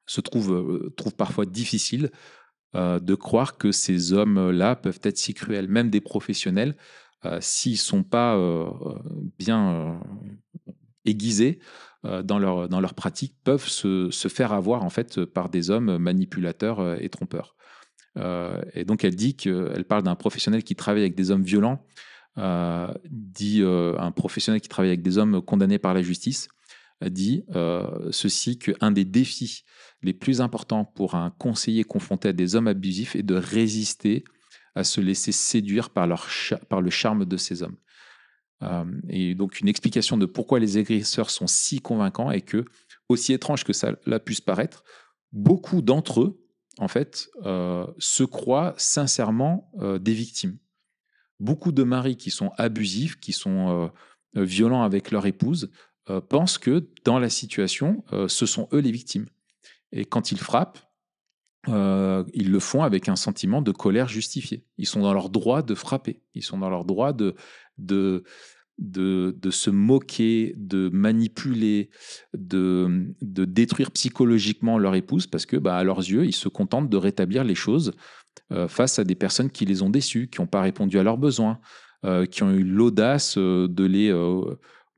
se trouve, euh, trouve parfois difficile euh, de croire que ces hommes-là peuvent être si cruels, même des professionnels, euh, s'ils ne sont pas bien aiguisés dans leur, dans leur pratique, peuvent se, faire avoir en fait par des hommes manipulateurs et trompeurs. et donc elle dit parle d'un professionnel qui travaille avec des hommes violents, dit un professionnel qui travaille avec des hommes condamnés par la justice, dit euh, ceci qu'un des défis les plus importants pour un conseiller confronté à des hommes abusifs est de résister à se laisser séduire par, leur par le charme de ces hommes. Euh, et donc une explication de pourquoi les agresseurs sont si convaincants est que, aussi étrange que ça puisse paraître, beaucoup d'entre eux, en fait, euh, se croient sincèrement des victimes. Beaucoup de maris qui sont abusifs, qui sont violents avec leur épouse, euh, pensent que dans la situation, euh, ce sont eux les victimes. Et quand ils frappent, euh, ils le font avec un sentiment de colère justifié. Ils sont dans leur droit de frapper. Ils sont dans leur droit de, de, de, se moquer, de manipuler, de, de détruire psychologiquement leur épouse parce que, bah, à leurs yeux, ils se contentent de rétablir les choses face à des personnes qui les ont déçus, qui n'ont pas répondu à leurs besoins, qui ont eu l'audace de les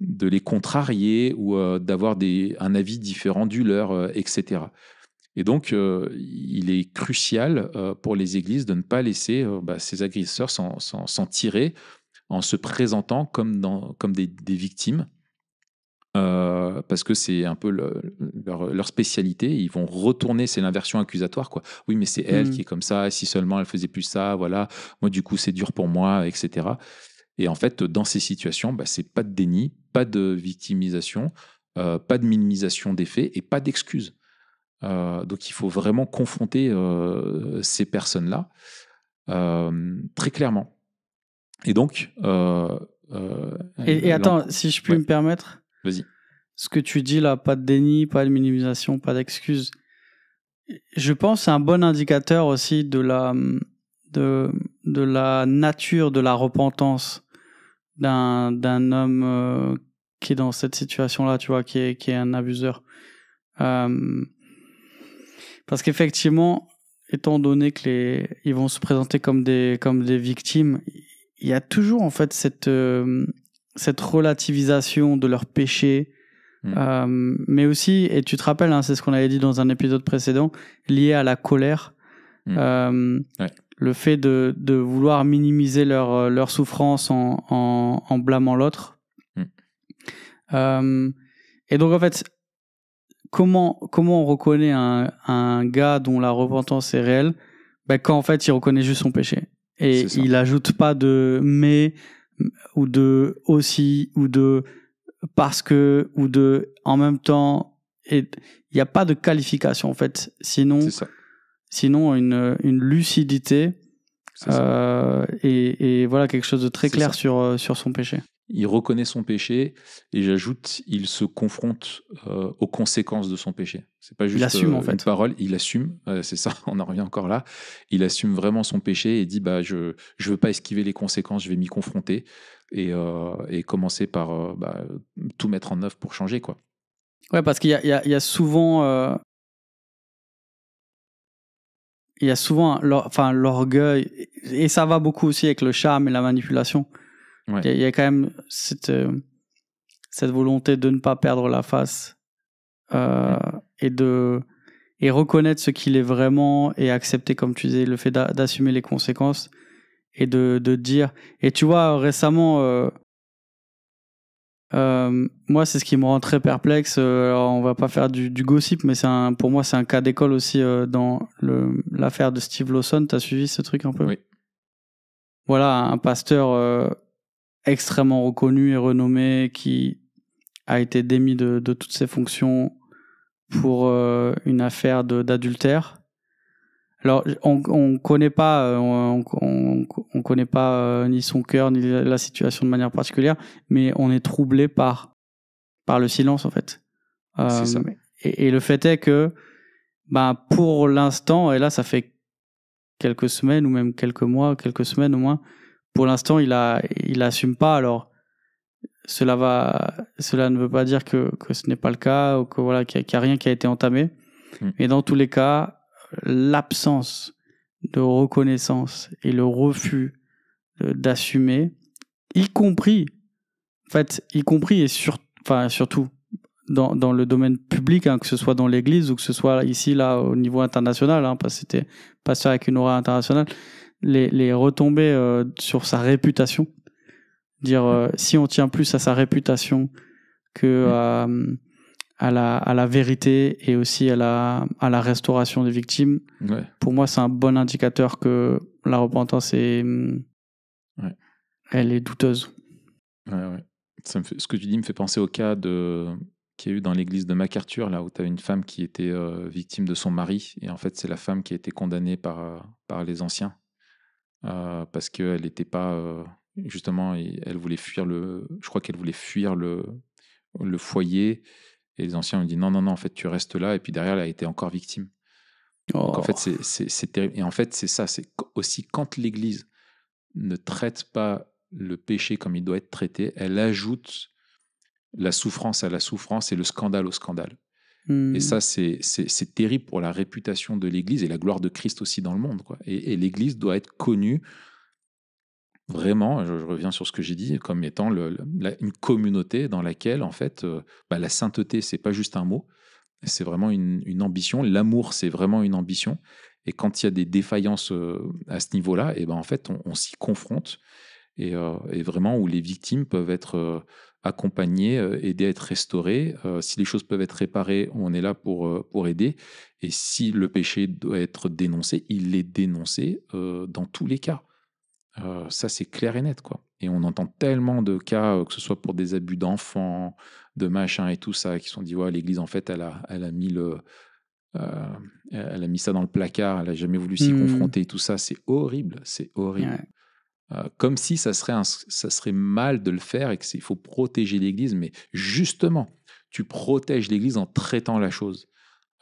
de les contrarier ou euh, d'avoir un avis différent du leur, euh, etc. Et donc, euh, il est crucial pour les églises de ne pas laisser bah, ces agresseurs s'en tirer en se présentant comme, dans, comme des, victimes, parce que c'est un peu leur, spécialité. Ils vont retourner, c'est l'inversion accusatoire. Quoi. Oui, mais c'est elle mmh. qui est comme ça, si seulement elle faisait plus ça, voilà, moi du coup c'est dur pour moi, etc. Et en fait, dans ces situations, bah, c'est pas de déni, pas de victimisation, euh, pas de minimisation des faits et pas d'excuses. Euh, donc il faut vraiment confronter euh, ces personnes-là très clairement. Et donc. Et, attends, si je puis me permettre. Vas-y. Ce que tu dis là, pas de déni, pas de minimisation, pas d'excuses. Je pense c'est un bon indicateur aussi de la de, de la nature de la repentance d'un d'un homme euh, qui est dans cette situation là tu vois qui est qui est un abuseur euh, parce qu'effectivement étant donné que les ils vont se présenter comme des comme des victimes il y a toujours en fait cette euh, cette relativisation de leur péché hmm. mais aussi et tu te rappelles hein, c'est ce qu'on avait dit dans un épisode précédent lié à la colère hmm. ouais le fait de, vouloir minimiser leur, euh, leur souffrance en, blâmant l'autre. Hmm. Euh, et donc, en fait, comment, comment on reconnaît un, gars dont la repentance est réelle ben, Quand, en fait, il reconnaît juste son péché. Et il ajoute pas de mais ou de aussi ou de parce que ou de en même temps. Il n'y a pas de qualification, en fait. Sinon, ça sinon une, une lucidité euh, et, et, voilà quelque chose de très clair sur, euh, sur son péché. Il reconnaît son péché et j'ajoute, il se confronte euh, aux conséquences de son péché. C'est pas juste il assume, en fait. une parole, il assume. c'est ça, on en revient encore là. Il assume vraiment son péché et dit bah je je veux pas esquiver les conséquences, je vais m'y confronter et, et, commencer par bah, tout mettre en œuvre pour changer quoi. Ouais, parce qu'il y, y a, souvent il y a souvent enfin l'orgueil et ça va beaucoup aussi avec le charme et la manipulation. Il, y a, quand même cette euh, cette volonté de ne pas perdre la face euh, et de et reconnaître ce qu'il est vraiment et accepter comme tu disais le fait d'assumer les conséquences et de, de dire et tu vois récemment euh, euh, moi, c'est ce qui me rend très perplexe. Euh, on va pas faire du, gossip, mais pour moi, c'est un cas d'école aussi euh, dans l'affaire de Steve Lawson. T'as suivi ce truc un peu Oui. Voilà, un pasteur extrêmement reconnu et renommé qui a été démis de, toutes ses fonctions pour une affaire d'adultère. Alors, on, ne connaît pas, on, connaît pas euh, euh, ni son cœur ni la situation de manière particulière, mais on est troublé par par le silence en fait. Euh, et, le fait est que, bah, pour l'instant, et là ça fait quelques semaines ou même quelques mois, quelques semaines au moins, pour l'instant il a il assume pas. Alors cela va, cela ne veut pas dire que que ce n'est pas le cas ou que voilà qu'il n'y a, rien qui a été entamé. Hmm. Mais dans tous les cas, l'absence de reconnaissance et le refus d'assumer, y compris, en fait, y compris et sur, enfin, surtout dans, dans, le domaine public, hein, que ce soit dans l'Église ou que ce soit ici, là, au niveau international, hein, parce que c'était pasteur avec une aura internationale, les, les retombées euh, sur sa réputation. Dire, euh, si on tient plus à sa réputation que, mmh. hum, à la, à la vérité et aussi à la, à la restauration des victimes. Pour moi, c'est un bon indicateur que la repentance est, elle est douteuse. Ça ce que tu dis me fait penser au cas de qu'il y a eu dans l'église de MacArthur, là où tu as une femme qui était euh, victime de son mari, et en fait c'est la femme qui a été condamnée par, euh, par les anciens, euh, parce qu'elle n'était pas, justement, elle voulait fuir le, je crois qu'elle voulait fuir le, le foyer, et les anciens ont dit non, non, non, en fait, tu restes là. Et puis derrière, elle a été encore victime. en oh. fait, c'est terrible. Et en fait, c'est ça. C'est aussi quand l'Église ne traite pas le péché comme il doit être traité, elle ajoute la souffrance à la souffrance et le scandale au scandale. Et ça, hmm. c'est terrible pour la réputation de l'Église et la gloire de Christ aussi dans le monde. et l'Église doit être connue vraiment, je, reviens sur ce que j'ai dit, comme étant une communauté dans laquelle, en fait, euh, bah, la sainteté, c'est pas juste un mot, c'est vraiment une, ambition. L'amour, c'est vraiment une ambition. Et quand il y a des défaillances euh, à ce niveau-là, et eh ben en fait, on, s'y confronte. Euh, et, vraiment où les victimes peuvent être accompagnées, aidées à être restaurées. si les choses peuvent être réparées, on est là pour, pour aider. Et si le péché doit être dénoncé, il est dénoncé dans tous les cas. Euh, ça, c'est clair et net, quoi. Et on entend tellement de cas, euh, que ce soit pour des abus d'enfants, de machins et tout ça, qui sont dit, ouais, l'Église, en fait, elle a, mis euh, a mis ça dans le placard, elle a jamais voulu s'y mmh. confronter, et tout ça, c'est horrible, c'est horrible. comme si ça serait, ça serait mal de le faire et qu'il faut protéger l'Église, mais justement, tu protèges l'Église en traitant la chose.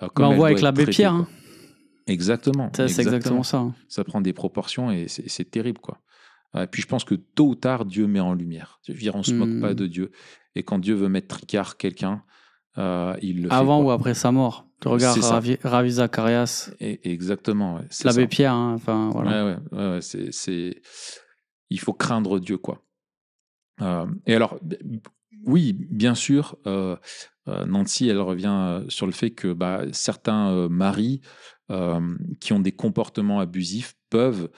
Bah, on voit avec l'abbé Pierre, hein. Exactement. c'est exactement ça. Hein. Ça prend des proportions et c'est terrible, quoi. Euh, et puis je pense que tôt ou tard, Dieu met en lumière. Je veux dire, on ne se moque pas mmh. de Dieu. Et quand Dieu veut mettre tricard quelqu'un, euh, il le fait. Avant ou après sa mort. Tu regardes Ravi, Zacharias. Et, exactement. L'abbé Pierre. Hein, enfin, voilà. c'est, Il faut craindre Dieu, quoi. Euh, et alors, oui, bien sûr, Nancy, elle revient sur le fait que bah, certains maris euh, qui ont des comportements abusifs peuvent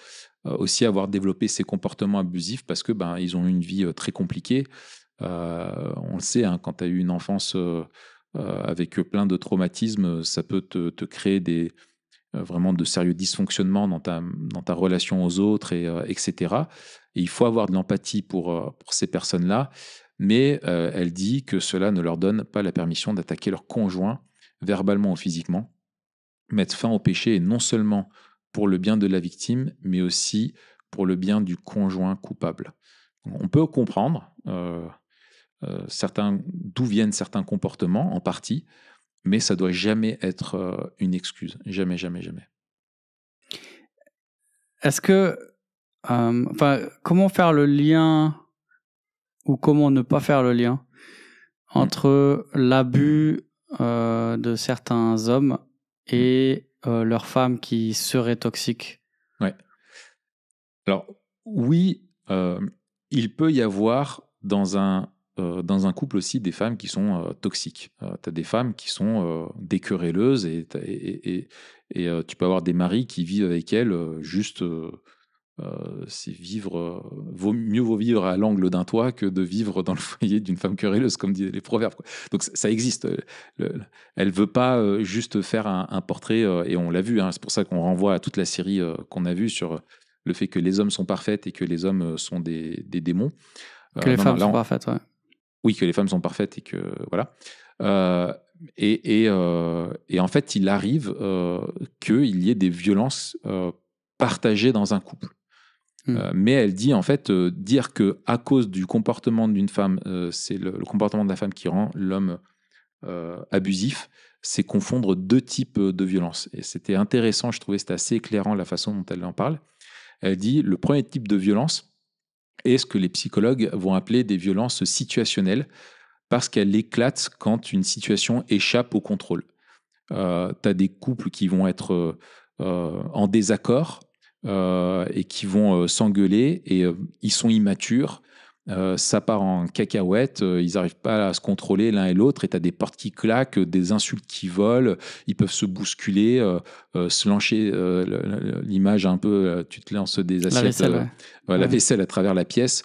euh, aussi avoir développé ces comportements abusifs parce que ben ils ont eu une vie euh, très compliquée. on le sait, hein, quand tu as eu une enfance avec plein de traumatismes, ça peut te, créer des vraiment de sérieux dysfonctionnements dans ta, dans ta relation aux autres, et, etc. Et il faut avoir de l'empathie pour ces personnes-là, mais elle dit que cela ne leur donne pas la permission d'attaquer leur conjoint verbalement ou physiquement mettre fin au péché, et non seulement pour le bien de la victime, mais aussi pour le bien du conjoint coupable. On peut comprendre euh, euh, certains, d'où viennent certains comportements, en partie, mais ça doit jamais être euh, une excuse. Jamais, jamais, jamais. Est-ce que. Enfin, comment faire le lien ou comment ne pas faire le lien mmh. entre l'abus de certains hommes Mm. et leurs leur femme qui seraient toxiques. Ouais. Alors, oui, euh, il peut y avoir dans un, euh, dans un couple aussi des femmes qui sont euh, toxiques. tu as des femmes qui sont des querelleuses et, et, et tu peux avoir des maris qui vivent avec elles juste euh, c'est vivre, euh, vaut, mieux vaut vivre à l'angle d'un toit que de vivre dans le foyer d'une femme querelleuse, comme disent les proverbes. Donc ça existe. elle veut pas euh, juste faire un, portrait, et on l'a vu, hein. c'est pour ça qu'on renvoie à toute la série qu'on a vue sur le fait que les hommes sont parfaits et que les hommes sont des, démons. que les femmes sont parfaites, Oui, que les femmes sont parfaites et que. Voilà. Et, et, et, en fait, il arrive qu'il y ait des violences partagées dans un couple. Hmm. Euh, mais elle dit en fait euh, dire que à cause du comportement d'une femme, euh, c'est le, comportement de la femme qui rend l'homme abusif, c'est confondre deux types de violences. Et c'était intéressant, je trouvais c'était assez éclairant la façon dont elle en parle. Elle dit le premier type de violence est ce que les psychologues vont appeler des violences situationnelles parce qu'elle éclate quand une situation échappe au contrôle. tu as des couples qui vont être en désaccord, euh, et qui vont euh, s'engueuler et euh, ils sont immatures. ça part en cacahuète, ils n'arrivent pas à se contrôler l'un et l'autre, et tu as des portes qui claquent, des insultes qui volent, ils peuvent se bousculer, se lancer, l'image un peu, tu te lances des assiettes, la vaisselle, la vaisselle à travers la pièce,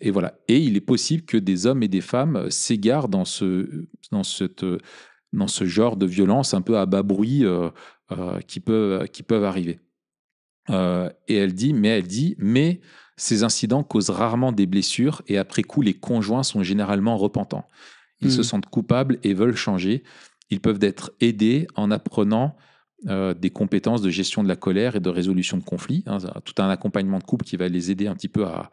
et voilà. Et il est possible que des hommes et des femmes s'égarent dans ce, dans cette, dans ce genre de violence un peu à bas bruit qui, peut, qui peuvent arriver. Euh, et elle dit, mais elle dit, mais ces incidents causent rarement des blessures et après coup, les conjoints sont généralement repentants. Ils se hmm. sentent coupables et veulent changer. Ils peuvent être aidés en apprenant euh, des compétences de gestion de la colère et de résolution de conflits, hein, tout un accompagnement de couple qui va les aider un petit peu à,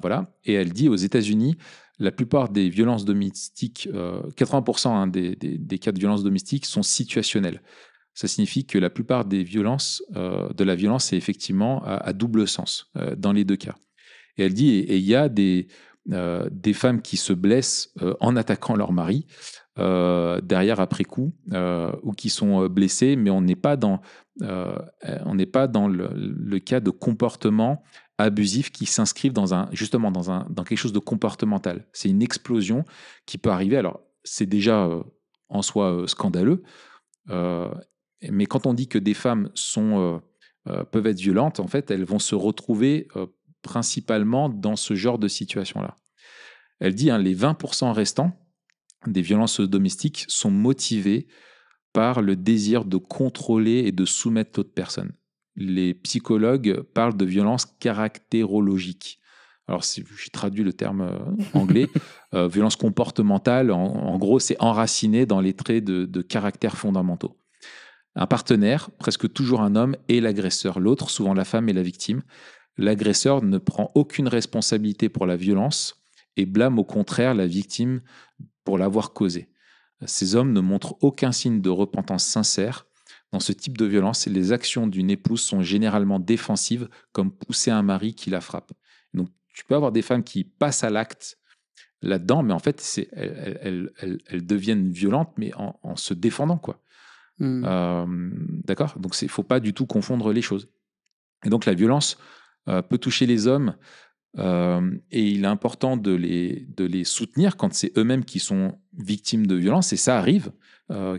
voilà. Et elle dit aux États-Unis, la plupart des violences domestiques, 80% euh, hein, des, des, cas de violences domestiques sont situationnels ça signifie que la plupart des violences, euh, de la violence est effectivement à, double sens euh, dans les deux cas. Et elle dit, et il y a des, euh, des femmes qui se blessent en attaquant leur mari, derrière après coup, ou qui sont blessées, mais on n'est pas dans, on n'est pas dans le, cas de comportement abusif qui s'inscrivent dans un, justement dans, un, dans quelque chose de comportemental. C'est une explosion qui peut arriver. Alors, c'est déjà en soi scandaleux mais quand on dit que des femmes sont, euh, euh, peuvent être violentes, en fait, elles vont se retrouver euh, principalement dans ce genre de situation-là. Elle dit hein, les 20% restants des violences domestiques sont motivés par le désir de contrôler et de soumettre l'autre personne. Les psychologues parlent de violences caractérologiques. Alors, j'ai traduit le terme anglais. violence comportementale, en, gros, c'est enraciné dans les traits de, de caractères fondamentaux un partenaire, presque toujours un homme, est l'agresseur, l'autre, souvent la femme est la victime. L'agresseur ne prend aucune responsabilité pour la violence et blâme au contraire la victime pour l'avoir causée. Ces hommes ne montrent aucun signe de repentance sincère. Dans ce type de violence, et les actions d'une épouse sont généralement défensives, comme pousser un mari qui la frappe. Donc tu peux avoir des femmes qui passent à l'acte là-dedans, mais en fait, elles, deviennent violentes, mais en se défendant, quoi. Mmh. Euh, d'accord Donc il ne faut pas du tout confondre les choses. Et donc la violence euh, peut toucher les hommes euh, et il est important de les, de les soutenir quand c'est eux-mêmes qui sont victimes de violence. Et ça arrive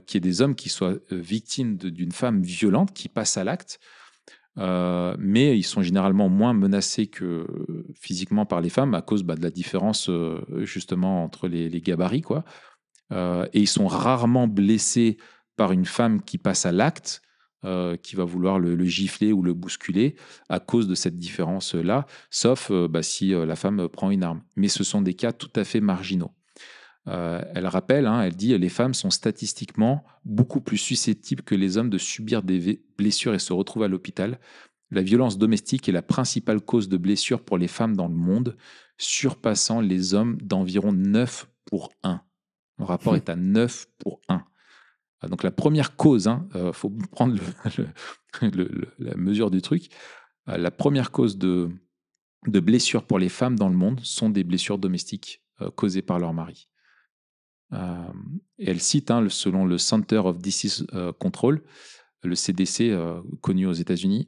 qu'il y ait des hommes qui soient victimes d'une femme violente qui passe à l'acte. mais ils sont généralement moins menacés que physiquement par les femmes à cause bah, de la différence justement entre les, les gabarits quoi. et ils sont rarement blessés par une femme qui passe à l'acte, euh, qui va vouloir le, gifler ou le bousculer à cause de cette différence-là, sauf euh, bah, si euh, la femme prend une arme. Mais ce sont des cas tout à fait marginaux. elle rappelle, hein, elle dit, les femmes sont statistiquement beaucoup plus susceptibles que les hommes de subir des blessures et se retrouver à l'hôpital. La violence domestique est la principale cause de blessures pour les femmes dans le monde, surpassant les hommes d'environ 9 pour 1. Le rapport est à 9 pour 1. Ah, donc la première cause, il hein, euh, faut prendre la mesure du truc, euh, la première cause de, blessures pour les femmes dans le monde sont des blessures domestiques euh, causées par leur mari. elle cite, hein, selon le Center of Disease Control, le CDC connu aux États-Unis,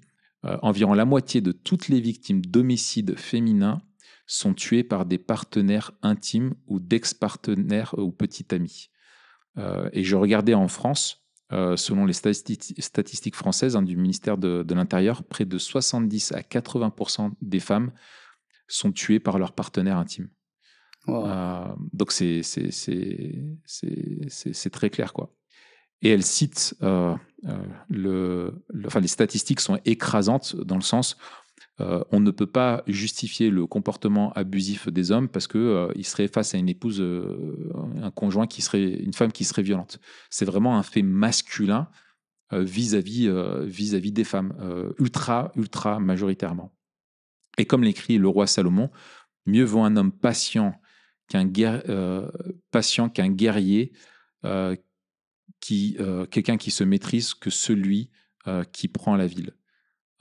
environ la moitié de toutes les victimes d'homicides féminins sont tuées par des partenaires intimes ou d'ex-partenaires ou petits amis. Euh, et je regardais en France, euh, selon les statistiques françaises hein, du ministère de, l'Intérieur, près de 70 à 80 des femmes sont tuées par leur partenaire intime. Euh, donc c'est c'est très clair quoi. Et elle cite euh, le, enfin les statistiques sont écrasantes dans le sens euh, on ne peut pas justifier le comportement abusif des hommes parce qu'ils euh, il seraient face à une épouse, euh, un conjoint qui serait, une femme qui serait violente. C'est vraiment un fait masculin vis-à-vis des femmes, ultra, ultra majoritairement. Et comme l'écrit le roi Salomon, mieux vaut un homme patient qu'un patient qu'un guerrier, qui, quelqu'un qui se maîtrise, que celui qui prend la ville.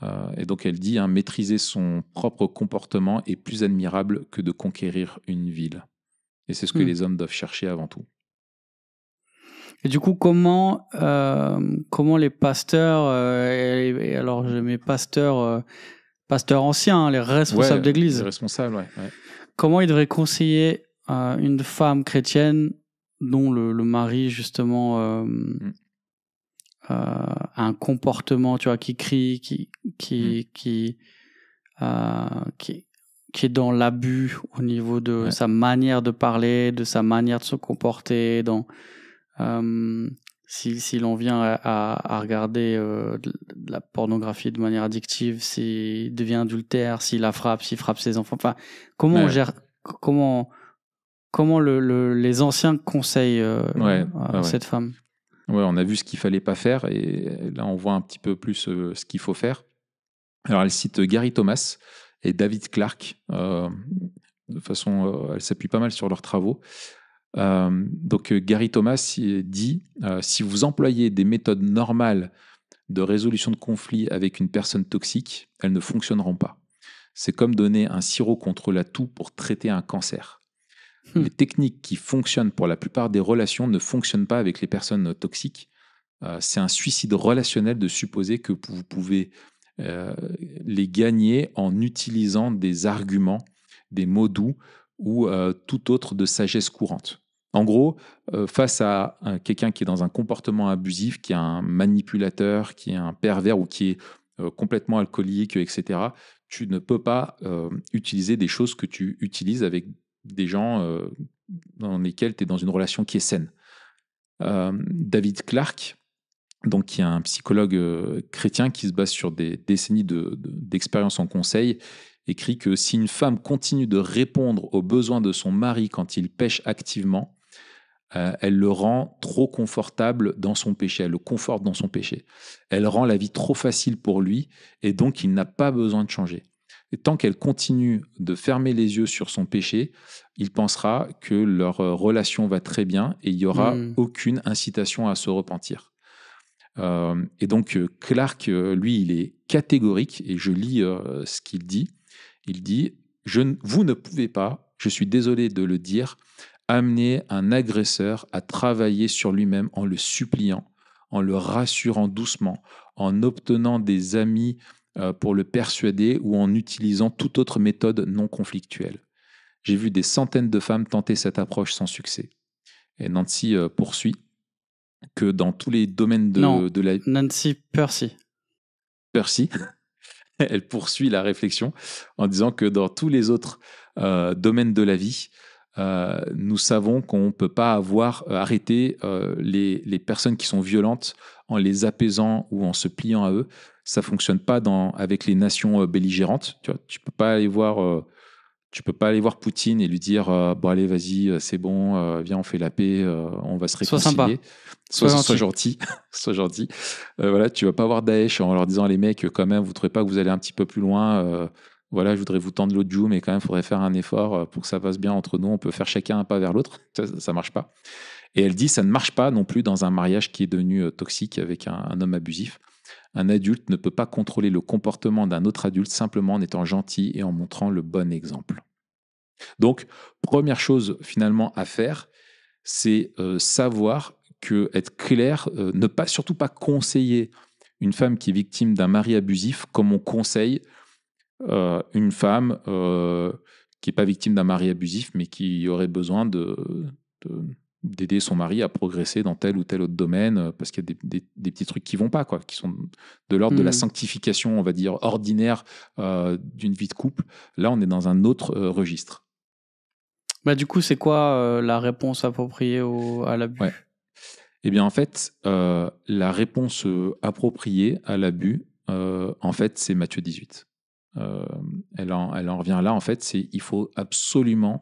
Euh, et donc elle dit, hein, maîtriser son propre comportement est plus admirable que de conquérir une ville. Et c'est ce que hmm. les hommes doivent chercher avant tout. Et du coup, comment, euh, comment les pasteurs, euh, et, alors mes pasteurs, pasteurs anciens, les responsables d'église, les responsables, comment ils devraient conseiller une femme chrétienne dont le, mari justement hmm. Euh, un comportement, tu vois, qui crie, qui qui mm. euh, qui, qui est dans l'abus au niveau de sa manière de parler, de sa manière de se comporter, dans euh, si, l'on vient à, regarder la pornographie de manière addictive, s'il devient adultère, s'il la frappe, s'il frappe ses enfants. Enfin, comment on gère comment comment les anciens conseillent cette femme on a vu ce qu'il fallait pas faire et là on voit un petit peu plus euh, ce qu'il faut faire. Alors elle cite euh, Gary Thomas et David Clark. De euh, de façon, elle s'appuie pas mal sur leurs travaux. donc Gary Thomas dit si vous employez des méthodes normales de résolution de conflits avec une personne toxique, elles ne fonctionneront pas. C'est comme donner un sirop contre la toux pour traiter un cancer. Les techniques qui fonctionnent pour la plupart des relations ne fonctionnent pas avec les personnes euh, toxiques. Euh, c'est un suicide relationnel de supposer que vous pouvez euh, les gagner en utilisant des arguments, des mots doux ou tout autre de sagesse courante. En gros, face à quelqu'un qui est dans un comportement abusif, qui est un manipulateur, qui est un pervers ou qui est complètement alcoolique, etc., tu ne peux pas utiliser des choses que tu utilises avec des gens euh, dans lesquels tu es dans une relation qui est saine. Euh, David Clark, donc, qui est un psychologue euh, chrétien qui se base sur des décennies d'expérience en conseil, écrit que si une femme continue de répondre aux besoins de son mari quand il pêche activement, elle le rend trop confortable dans son péché, elle le conforte dans son péché. Elle rend la vie trop facile pour lui et donc il n'a pas besoin de changer tant qu'elle continue de fermer les yeux sur son péché, il pensera que leur euh, relation va très bien et il n'y aura hmm. aucune incitation à se repentir. Euh, et donc euh, Clark, lui, il est catégorique et je lis ce qu'il dit. Il dit, je, vous ne pouvez pas, je suis désolé de le dire, amener un agresseur à travailler sur lui-même en le suppliant, en le rassurant doucement, en obtenant des amis euh, pour le persuader ou en utilisant toute autre méthode non conflictuelle. J'ai vu des centaines de femmes tenter cette approche sans succès. Et Nancy euh, poursuit que dans tous les domaines de, la vie. Nancy Percy. Percy. Elle poursuit la réflexion en disant que dans tous les autres euh, domaines de la vie, nous savons qu'on ne peut pas avoir arrêté les, personnes qui sont violentes en les apaisant ou en se pliant à eux ça fonctionne pas dans, avec les nations euh, belligérantes. Tu vois, peux pas aller voir, euh, tu peux pas aller voir Poutine et lui dire euh, bon allez vas-y c'est bon viens on fait la paix on va se réconcilier. Sois gentil. sois gentil. voilà, tu vas pas voir Daesh en leur disant les mecs quand même vous trouvez pas que vous allez un petit peu plus loin. voilà, je voudrais vous tendre l'autre mais quand même, il faudrait faire un effort pour que ça passe bien entre nous. On peut faire chacun un pas vers l'autre. Ça, ne marche pas. Et elle dit, ça ne marche pas non plus dans un mariage qui est devenu toxique avec un homme abusif. Un adulte ne peut pas contrôler le comportement d'un autre adulte simplement en étant gentil et en montrant le bon exemple. Donc, première chose finalement à faire, c'est euh, savoir que être clair, euh, ne pas surtout pas conseiller une femme qui est victime d'un mari abusif comme on conseille euh, une femme qui n'est pas victime d'un mari abusif mais qui aurait besoin de d'aider son mari à progresser dans tel ou tel autre domaine euh, parce qu'il y a des, petits trucs qui vont pas quoi qui sont de l'ordre de la hmm. sanctification on va dire ordinaire euh, d'une vie de couple là on est dans un autre euh, registre bah du coup c'est quoi la réponse appropriée au, à l'abus ouais. Eh bien en fait la réponse appropriée à l'abus en fait c'est Matthieu 18 elle en, elle en revient là en fait c'est il faut absolument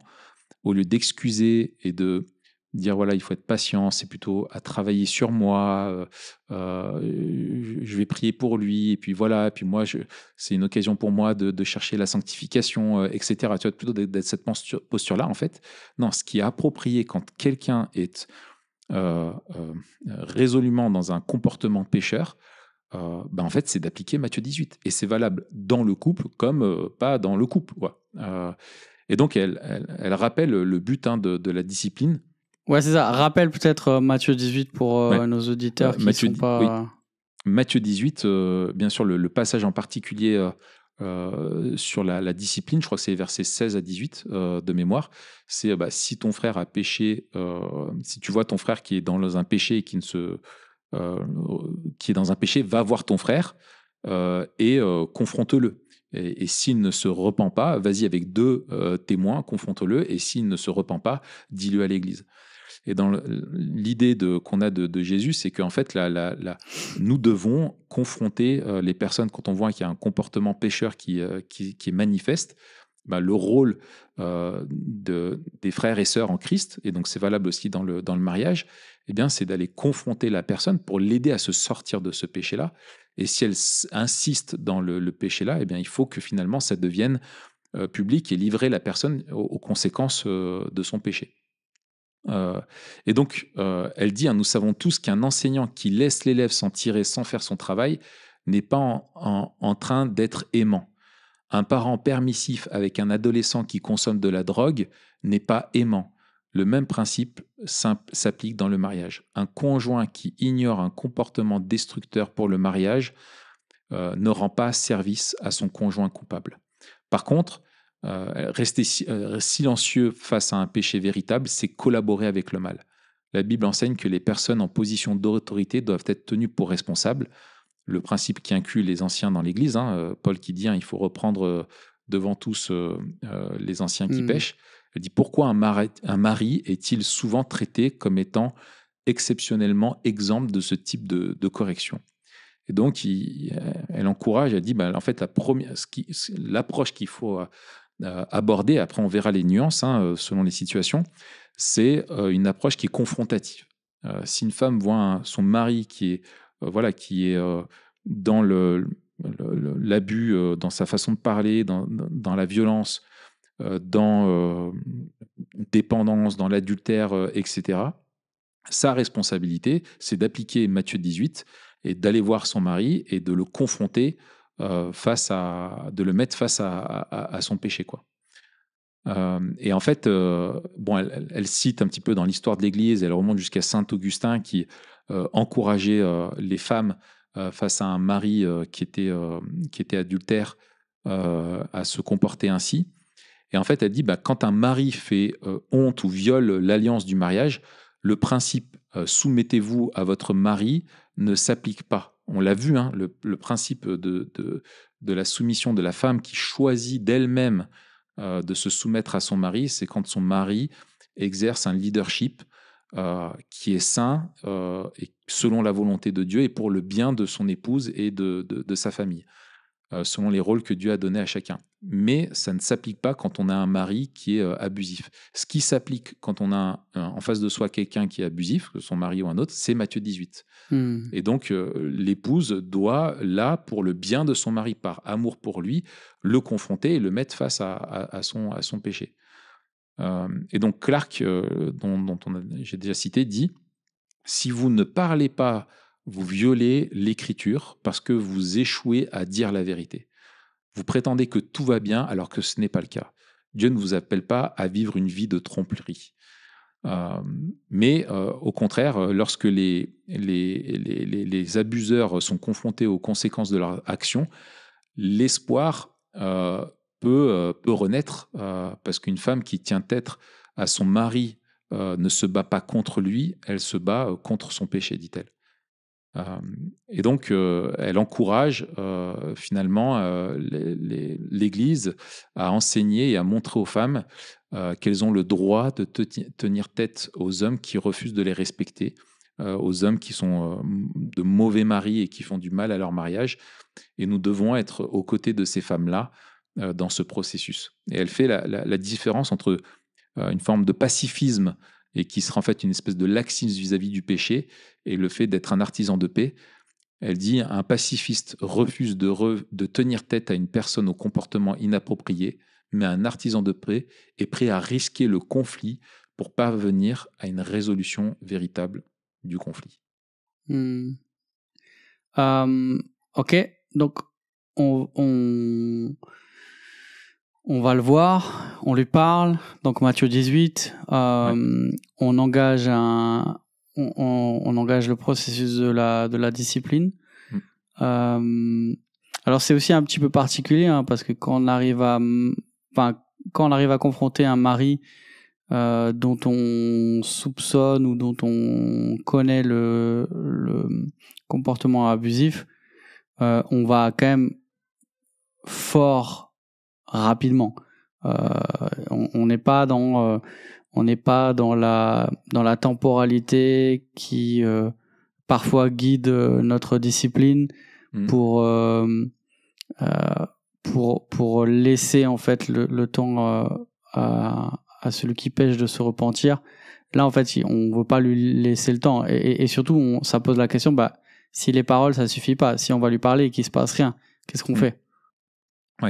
au lieu d'excuser et de dire voilà, il faut être patient, c'est plutôt à travailler sur moi, euh, euh, je vais prier pour lui, et puis voilà, et puis moi, c'est une occasion pour moi de, chercher la sanctification, euh, etc. Tu vois, plutôt d'être cette posture-là, en fait. Non, ce qui est approprié quand quelqu'un est résolument dans un comportement pécheur, ben en fait, c'est d'appliquer Matthieu 18. Et c'est valable dans le couple comme pas dans le couple. et donc, elle, elle, rappelle le butin hein, de la discipline, Ouais, c'est ça. Rappelle peut-être euh, Matthieu 18 pour euh, nos auditeurs qui ne sont pas. Euh, Matthieu 18, bien sûr, le, passage en particulier sur la, discipline, je crois que c'est versets 16 à 18 de mémoire, c'est bah, si ton frère a péché, si tu vois ton frère qui est dans un péché et qui ne se. qui est dans un péché, va voir ton frère et confronte-le. Et, s'il ne se repent pas, vas-y avec deux témoins, confronte-le. Et s'il ne se repent pas, dis-le à l'Église. Et dans l'idée qu'on a de, Jésus, c'est qu'en fait, la, nous devons confronter euh, les personnes quand on voit qu'il y a un comportement pécheur qui, euh, qui, est manifeste. Bah, le rôle euh, de, des frères et sœurs en Christ, et donc c'est valable aussi dans le, dans le mariage, eh bien c'est d'aller confronter la personne pour l'aider à se sortir de ce péché-là. Et si elle insiste dans le, péché-là, eh bien il faut que finalement ça devienne public et livrer la personne aux conséquences de son péché. Euh, et donc, euh, elle dit, hein, nous savons tous qu'un enseignant qui laisse l'élève s'en tirer sans faire son travail n'est pas en, train d'être aimant. Un parent permissif avec un adolescent qui consomme de la drogue n'est pas aimant. Le même principe s'applique dans le mariage. Un conjoint qui ignore un comportement destructeur pour le mariage euh, ne rend pas service à son conjoint coupable. Par contre, euh, rester euh, silencieux face à un péché véritable, c'est collaborer avec le mal. La Bible enseigne que les personnes en position d'autorité doivent être tenues pour responsables. Le principe qui inclut les anciens dans l'Église, hein, euh, Paul qui dit hein, il faut reprendre devant tous les anciens qui mm. pêchent. Elle dit pourquoi un mari, est-il souvent traité comme étant exceptionnellement exempt de ce type de, correction Et donc, elle encourage, elle dit ben, en fait, l'approche qu'il faut euh, aborder après on verra les nuances hein, euh, selon les situations, c'est euh, une approche qui est confrontative. si une femme voit son mari qui est, voilà, qui est dans le, l'abus dans sa façon de parler, dans, la violence, dans dépendance, dans l'adultère, etc. Sa responsabilité, c'est d'appliquer Matthieu 18 et d'aller voir son mari et de le confronter euh, face à, de le mettre face à, son péché, quoi. Euh, et en fait, euh, bon, elle, cite un petit peu dans l'histoire de l'Église, elle remonte jusqu'à saint Augustin qui encourageait les femmes face à un mari qui était qui était adultère à se comporter ainsi. Et en fait, elle dit, bah, quand un mari fait honte ou viole l'alliance du mariage, le principe soumettez-vous à votre mari ne s'applique pas on l'a vu, hein, le, principe de, de, la soumission de la femme qui choisit d'elle-même euh, de se soumettre à son mari, c'est quand son mari exerce un leadership euh, qui est sain euh, et selon la volonté de Dieu et pour le bien de son épouse et de, de sa famille, selon les rôles que Dieu a donnés à chacun mais ça ne s'applique pas quand on a un mari qui est euh, abusif. Ce qui s'applique quand on a en face de soi quelqu'un qui est abusif, que son mari ou un autre, c'est Matthieu 18. Hmm. Et donc euh, l'épouse doit, là, pour le bien de son mari, par amour pour lui, le confronter et le mettre face à, son, péché. Euh, et donc Clark, dont j'ai déjà cité, dit, si vous ne parlez pas, vous violez l'écriture parce que vous échouez à dire la vérité. Vous prétendez que tout va bien alors que ce n'est pas le cas. Dieu ne vous appelle pas à vivre une vie de tromperie. Euh, mais euh, au contraire, euh, lorsque les, les, abuseurs sont confrontés aux conséquences de leur action, l'espoir peut, peut, renaître, parce qu'une femme qui tient tête à son mari ne se bat pas contre lui, elle se bat contre son péché, dit-elle et donc, elle encourage finalement l'Église à enseigner et à montrer aux femmes qu'elles ont le droit de tenir tête aux hommes qui refusent de les respecter, aux hommes qui sont de mauvais maris et qui font du mal à leur mariage. Et nous devons être aux côtés de ces femmes-là dans ce processus. Et elle fait la différence entre une forme de pacifisme et qui sera en fait une espèce de laxisme vis-à-vis du péché et le fait d'être un artisan de paix. Elle dit un pacifiste refuse de, de tenir tête à une personne au comportement inapproprié, mais un artisan de paix est prêt à risquer le conflit pour parvenir à une résolution véritable du conflit. Hmm. Euh, ok, donc on, on va le voir, on lui parle. Donc Matthieu 18, euh, on engage un, on, engage le processus de la de la discipline. Hmm. Euh, alors c'est aussi un petit peu particulier hein, parce que quand on arrive à, enfin quand on arrive à confronter un mari euh, dont on soupçonne ou dont on connaît le, comportement abusif, euh, on va quand même fort rapidement. Euh, on n'est pas dans euh, on n'est pas dans la dans la temporalité qui euh, parfois guide notre discipline mm. pour pour, pour laisser en fait le, temps à, celui qui pêche de se repentir. Là, en fait, on ne veut pas lui laisser le temps. Et, surtout, ça pose la question, bah, si les paroles, ça suffit pas, si on va lui parler et qu'il se passe rien, qu'est-ce qu'on mm. fait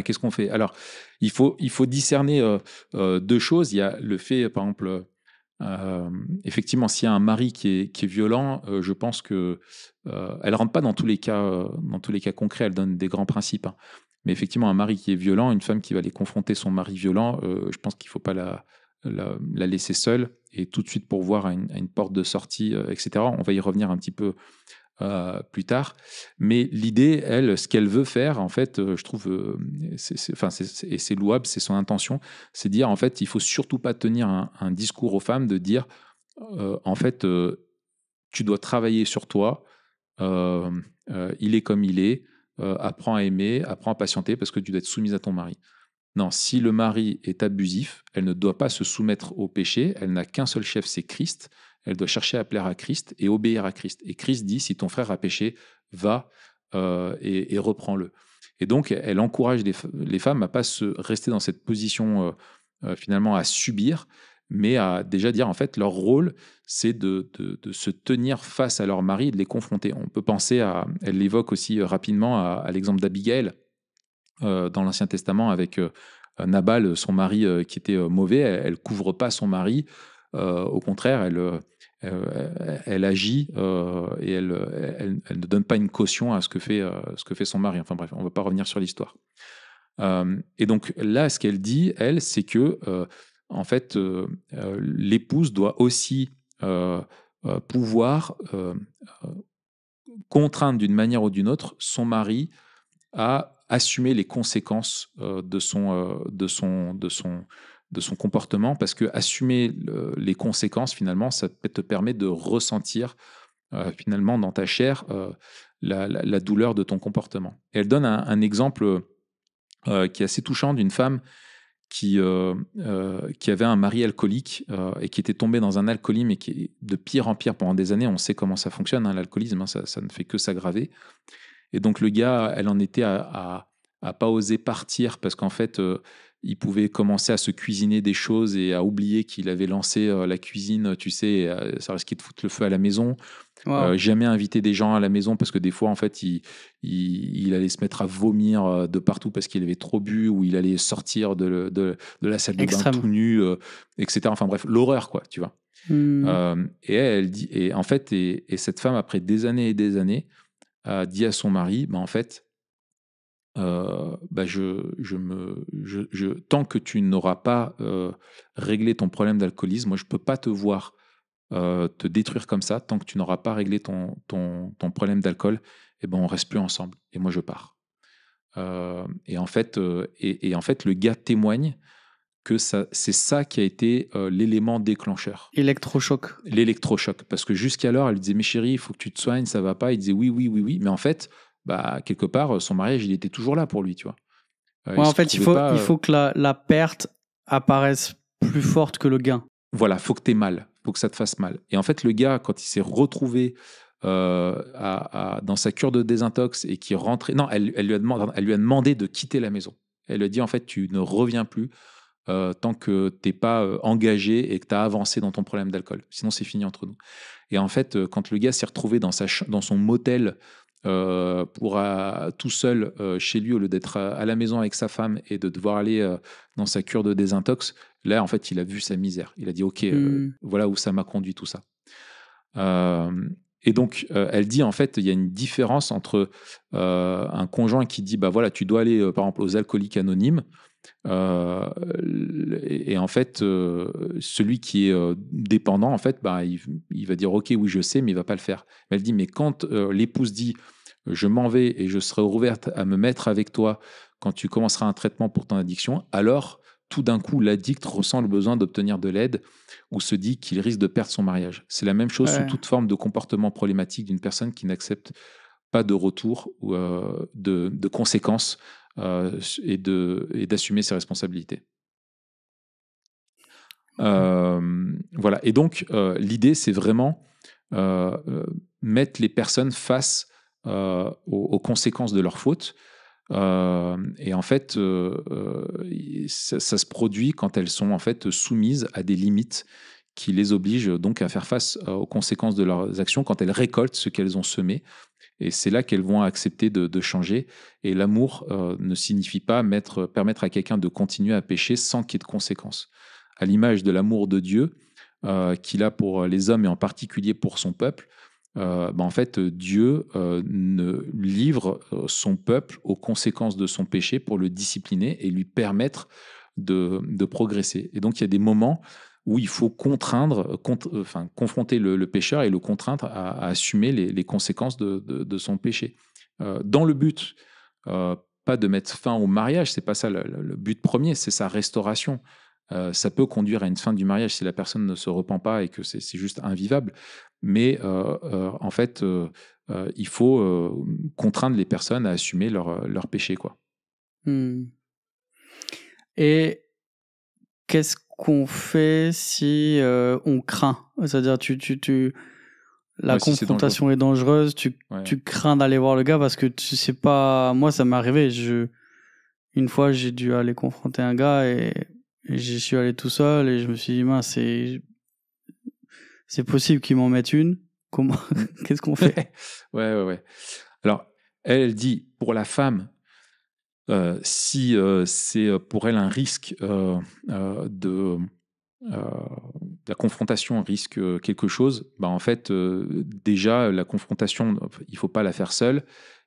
Qu'est-ce qu'on fait Alors, il faut, il faut discerner euh, euh, deux choses. Il y a le fait, par exemple, euh, effectivement, s'il y a un mari qui est, violent, je pense que elle rentre pas dans tous les cas, dans tous les cas concrets. Elle donne des grands principes. Hein. Mais effectivement, un mari qui est violent, une femme qui va aller confronter son mari violent, je pense qu'il ne faut pas la, la, laisser seule et tout de suite pour voir une, une porte de sortie, etc. On va y revenir un petit peu euh, plus tard. Mais l'idée, elle, ce qu'elle veut faire, en fait, euh, je trouve, euh, enfin, et c'est louable, c'est son intention, c'est dire, en fait, il faut surtout pas tenir un, un discours aux femmes de dire, en fait, tu dois travailler sur toi, il est comme il est, apprends à aimer, apprends à patienter parce que tu dois être soumise à ton mari. Non, si le mari est abusif, elle ne doit pas se soumettre au péché, elle n'a qu'un seul chef, c'est Christ. Elle doit chercher à plaire à Christ et obéir à Christ. Et Christ dit, si ton frère a péché, va euh, et, reprends-le. Et donc, elle encourage les, femmes à pas se rester dans cette position euh, euh, finalement à subir, mais à déjà dire en fait leur rôle, c'est de, se tenir face à leur mari et de les confronter. On peut penser à, elle l'évoque aussi rapidement à, l'exemple d'Abigail dans l'Ancien Testament avec Nabal, son mari qui était mauvais. Elle, ne couvre pas son mari, au contraire, elle elle agit euh, et elle, ne donne pas une caution à ce que fait, euh, ce que fait son mari. Enfin bref, on ne va pas revenir sur l'histoire. Euh, et donc là, ce qu'elle dit, elle, c'est que en fait, l'épouse doit aussi pouvoir contraindre d'une manière ou d'une autre son mari à assumer les conséquences de son, de son, de son, de son comportement parce que assumer les conséquences finalement ça te permet de ressentir euh, finalement dans ta chair euh, la, douleur de ton comportement. Et elle donne un, exemple euh, qui est assez touchant d'une femme qui, qui avait un mari alcoolique et qui était tombée dans un alcoolisme et qui est de pire en pire pendant des années. On sait comment ça fonctionne, hein, l'alcoolisme, hein, ça, ne fait que s'aggraver. Et donc le gars, elle en était à, à, à pas oser partir parce qu'en fait il pouvait commencer à se cuisiner des choses et à oublier qu'il avait lancé euh, la cuisine, tu sais, euh, ça risquait de foutre le feu à la maison. Euh, jamais inviter des gens à la maison parce que des fois, en fait, il, allait se mettre à vomir de partout parce qu'il avait trop bu ou il allait sortir de, la salle de bain tout nu, etc. Enfin bref, l'horreur, quoi, tu vois. Mmh. et elle dit, et en fait, et, cette femme, après des années et des années, a dit à son mari, bah, en fait, euh, bah, je, me, tant que tu n'auras pas euh, réglé ton problème d'alcoolisme, moi je ne peux pas te voir euh, te détruire comme ça. Tant que tu n'auras pas réglé ton, ton, problème d'alcool, on eh ben on reste plus ensemble. Et moi je pars. et, en fait, et, en fait, le gars témoigne que c'est ça qui a été l'élément déclencheur. L'électrochoc. L'électrochoc. Parce que jusqu'alors, elle lui disait, mais chérie, il faut que tu te soignes, ça va pas. Il disait, oui, oui, oui, oui. Mais en fait, bah, quelque part, son mariage, il était toujours là pour lui, tu vois. Euh, en fait, il faut, il euh faut que la, perte apparaisse plus forte que le gain. Voilà, faut que tu aies mal, faut que ça te fasse mal. Et en fait, le gars, quand il s'est retrouvé euh, dans sa cure de désintox et qui rentrait, non, elle, lui a demandé, elle lui a demandé de quitter la maison. Elle lui a dit en fait, tu ne reviens plus tant que t'es pas engagé et que tu as avancé dans ton problème d'alcool. Sinon, c'est fini entre nous. Et en fait, quand le gars s'est retrouvé dans, sa dans son motel euh, pour euh, tout seul euh, chez lui au lieu d'être à, la maison avec sa femme et de devoir aller dans sa cure de désintox, là en fait il a vu sa misère. Il a dit ok, mmh. voilà où ça m'a conduit tout ça. et donc elle dit en fait il y a une différence entre un conjoint qui dit bah voilà tu dois aller par exemple aux alcooliques anonymes euh, et en fait, euh, celui qui est euh, dépendant, en fait, bah, il, va dire OK, oui, je sais, mais il va pas le faire. elle dit, mais quand l'épouse dit je m'en vais et je serai ouverte à me mettre avec toi quand tu commenceras un traitement pour ton addiction, alors tout d'un coup, l'addict ressent le besoin d'obtenir de l'aide ou se dit qu'il risque de perdre son mariage. C'est la même chose sous toute forme de comportement problématique d'une personne qui n'accepte pas de retour ou de, de, conséquences euh, et d'assumer et ses responsabilités. Euh, voilà. Et donc, euh, l'idée, c'est vraiment mettre les personnes face aux, conséquences de leurs fautes. et en fait, ça, ça, se produit quand elles sont en fait soumises à des limites qui les obligent donc à faire face aux conséquences de leurs actions quand elles récoltent ce qu'elles ont semé et c'est là qu'elles vont accepter de, changer. Et l'amour euh, ne signifie pas mettre, permettre à quelqu'un de continuer à pécher sans qu'il y ait de conséquences. À l'image de l'amour de Dieu euh, qu'il a pour les hommes et en particulier pour son peuple, euh, ben, en fait, Dieu ne livre son peuple aux conséquences de son péché pour le discipliner et lui permettre de progresser. Et donc, il y a des moments où il faut contraindre, euh, enfin, confronter le, pécheur et le contraindre à, assumer les, conséquences de, son péché. Euh, dans le but, euh, pas de mettre fin au mariage, c'est pas ça le, but premier, c'est sa restauration. ça peut conduire à une fin du mariage si la personne ne se repent pas et que c'est juste invivable. Mais en fait, il faut contraindre les personnes à assumer leur, péché. Quoi. Hmm. Et qu'est-ce qu'on fait si euh, on craint. C'est-à-dire, tu, tu, tu, la confrontation est, dangereuse, tu, tu crains d'aller voir le gars parce que tu sais pas. Moi, ça m'est arrivé. Je... Une fois, j'ai dû aller confronter un gars et, j'y suis allé tout seul et je me suis dit, mince, c'est, c'est possible qu'il m'en mette une. Comment, qu'est-ce qu'on fait Ouais, ouais, ouais. Alors, elle dit, pour la femme, euh, si euh, c'est euh, pour elle un risque de la confrontation risque quelque chose, bah en fait déjà la confrontation, il faut pas la faire seule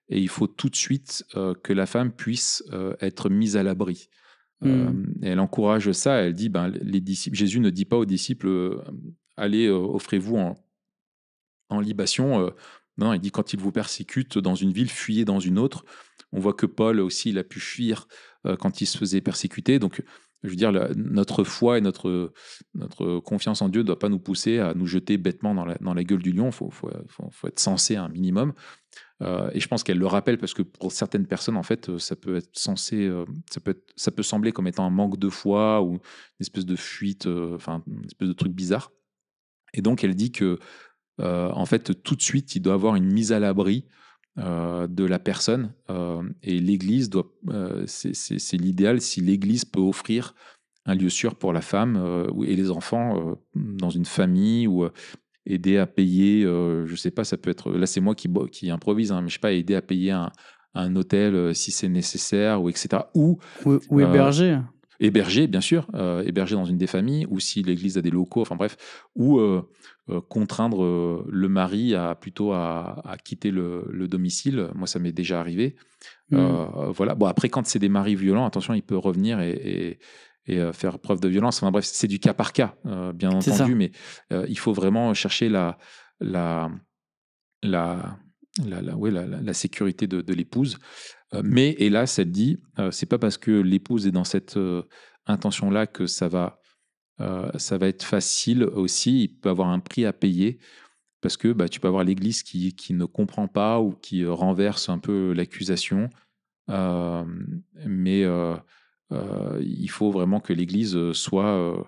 et il faut tout de suite que la femme puisse être mise à l'abri. Mmh. elle encourage ça. Elle dit, ben, les disciples, Jésus ne dit pas aux disciples, allez, offrez-vous en, en libation. non, il dit, quand ils vous persécutent dans une ville, fuyez dans une autre. On voit que Paul aussi, il a pu fuir euh, quand il se faisait persécuter. Donc, je veux dire, notre foi et notre, notre confiance en Dieu ne doit pas nous pousser à nous jeter bêtement dans la, dans la gueule du lion. Il faut, être sensé un minimum. Euh, et je pense qu'elle le rappelle parce que pour certaines personnes, en fait, ça peut être sensé, euh, ça peut, ça peut sembler comme étant un manque de foi ou une espèce de fuite, enfin, une espèce de truc bizarre. Et donc, elle dit que, en fait, tout de suite, il doit avoir une mise à l'abri euh, de la personne. Euh, et l'Église doit, euh, c'est l'idéal si l'Église peut offrir un lieu sûr pour la femme et les enfants dans une famille ou aider à payer, je sais pas, ça peut être, là c'est moi qui, qui improvise, hein, mais je sais pas, aider à payer un, hôtel si c'est nécessaire ou etc. Ou, ou, héberger bien sûr, héberger dans une des familles, ou si l'Église a des locaux, enfin bref, ou euh, contraindre euh, le mari à plutôt à, quitter le, domicile. Moi, ça m'est déjà arrivé. Mmh. Euh, voilà. Bon, après, quand c'est des maris violents, attention, il peut revenir et, faire preuve de violence. bref, c'est du cas par cas, bien entendu, mais il faut vraiment chercher la la la la, sécurité de, l'épouse. mais hélas, elle dit, c'est pas parce que l'épouse est dans cette intention là que ça va euh, ça va être facile aussi, il peut avoir un prix à payer parce que bah, tu peux avoir l'Église qui, ne comprend pas ou qui euh, renverse un peu l'accusation. Euh, mais il faut vraiment que l'Église soit,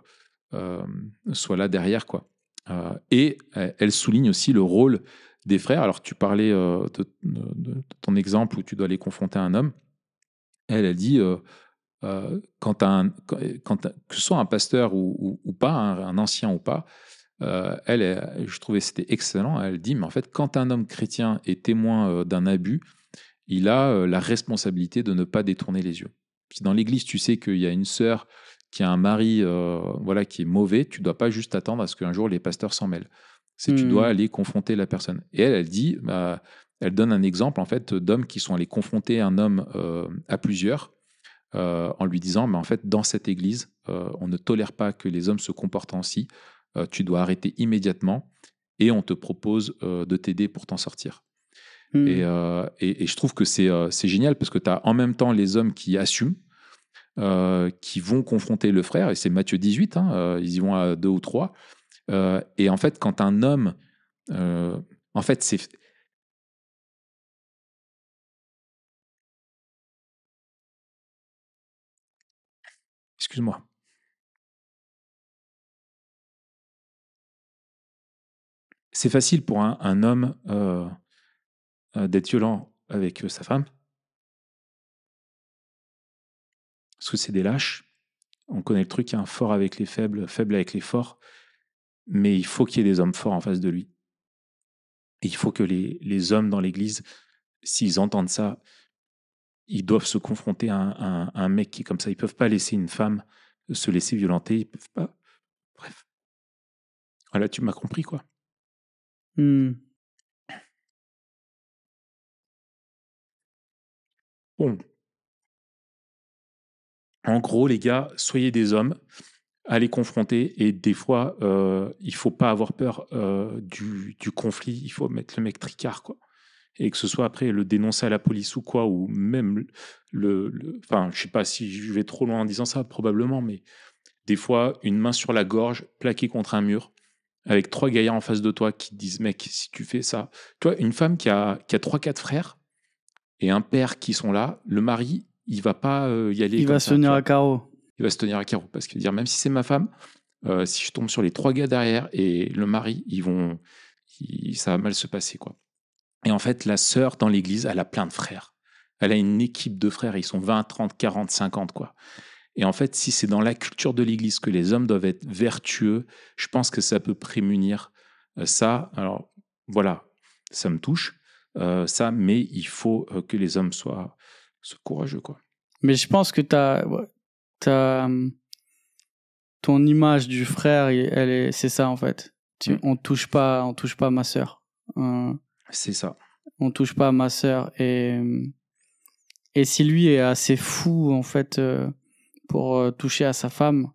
soit là derrière. Quoi. et elle souligne aussi le rôle des frères. Alors tu parlais de, ton exemple où tu dois aller confronter un homme. Elle a dit, euh, quand que ce soit un pasteur ou, pas, hein, un, ancien ou pas, euh, elle, je trouvais c'était excellent. Elle dit, mais en fait, quand un homme chrétien est témoin euh, d'un abus, il a la responsabilité de ne pas détourner les yeux. Si dans l'Église, tu sais qu'il y a une sœur qui a un mari, voilà, qui est mauvais, tu ne dois pas juste attendre à ce qu'un jour les pasteurs s'en mêlent. C'est tu dois mmh. aller confronter la personne. Et elle, elle dit, bah, elle donne un exemple en fait d'hommes qui sont allés confronter un homme à plusieurs euh, en lui disant, mais en fait, dans cette Église, euh, on ne tolère pas que les hommes se comportent ainsi, euh, tu dois arrêter immédiatement et on te propose de t'aider pour t'en sortir. Hmm. Et, je trouve que c'est génial parce que tu as en même temps les hommes qui assument, qui vont confronter le frère, et c'est Matthieu 18, hein, ils y vont à deux ou trois. et en fait, quand un homme. en fait, c'est... Excuse-moi. C'est facile pour un, homme euh, euh, d'être violent avec euh, sa femme. Parce que c'est des lâches. On connaît le truc, hein, fort avec les faibles, faible avec les forts. Mais il faut qu'il y ait des hommes forts en face de lui. Et il faut que les hommes dans l'Église, s'ils entendent ça, ils doivent se confronter à un, mec qui est comme ça. Ils peuvent pas laisser une femme se laisser violenter. Ils peuvent pas. Bref. Voilà, tu m'as compris, quoi. Hmm. Bon. En gros, les gars, soyez des hommes, allez confronter. Et des fois, il euh, il faut pas avoir peur euh, du conflit. Il faut mettre le mec tricard, quoi et que ce soit après le dénoncer à la police ou quoi, ou même le, enfin, je sais pas si je vais trop loin en disant ça, probablement, mais des fois, une main sur la gorge, plaquée contre un mur, avec trois gaillards en face de toi qui te disent, mec, si tu fais ça, tu vois, une femme qui a, qui a trois, quatre frères et un père qui sont là, le mari, il va pas euh, y aller. Il va se tenir à carreau. Il va se tenir à carreau parce que dire, même si c'est ma femme, euh, si je tombe sur les trois gars derrière et le mari, ils vont, ça va mal se passer, quoi. Et en fait, la sœur dans l'église, elle a plein de frères. Elle a une équipe de frères, ils sont 20, 30, 40, 50, quoi. Et en fait, si c'est dans la culture de l'église que les hommes doivent être vertueux, je pense que ça peut prémunir euh, ça. Alors, voilà, ça me touche, euh, ça, mais il faut euh, que les hommes soient, courageux, quoi. Mais je pense que tu as, ton image du frère, elle est, c'est ça en fait. Tu, mm. on touche pas, on touche pas ma sœur. C'est ça. On touche pas à ma sœur. Et, euh, et si lui est assez fou, en fait, euh, pour euh, toucher à sa femme,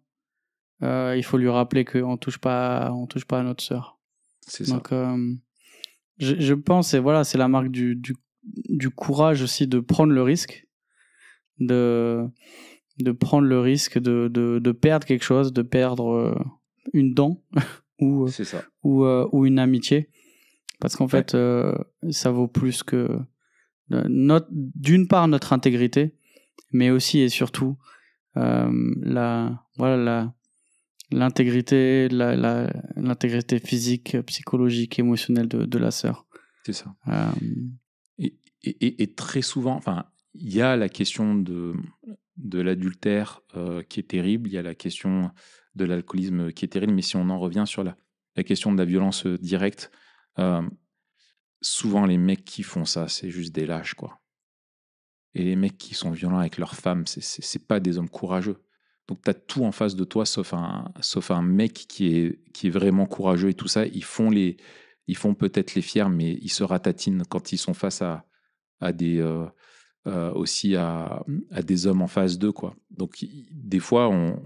il faut lui rappeler qu'on touche pas, on touche pas à notre sœur. C'est ça. je, je, pense, et voilà, c'est la marque du, du, du, courage aussi de prendre le risque, de, de prendre le risque de, de, de perdre quelque chose, de perdre une dent ou, ou, ou une amitié. Parce qu'en fait, euh, ça vaut plus que euh, d'une part notre intégrité, mais aussi et surtout euh, la voilà l'intégrité, la, l'intégrité la, la, physique, psychologique, émotionnelle de, la sœur. C'est ça. Et, et, très souvent, enfin, il y a la question de de l'adultère qui est terrible, il y a la question de l'alcoolisme qui est terrible, mais si on en revient sur la, la question de la violence directe, euh, souvent, les mecs qui font ça, c'est juste des lâches, quoi. Et les mecs qui sont violents avec leurs femmes, c'est pas des hommes courageux. Donc, tu as tout en face de toi, sauf un, sauf un mec qui est, qui est vraiment courageux et tout ça. Ils font, les, ils font peut-être les fiers, mais ils se ratatinent quand ils sont face à, à des. Euh, euh, aussi à, à, des hommes en face d'eux, quoi. Donc, des fois, on,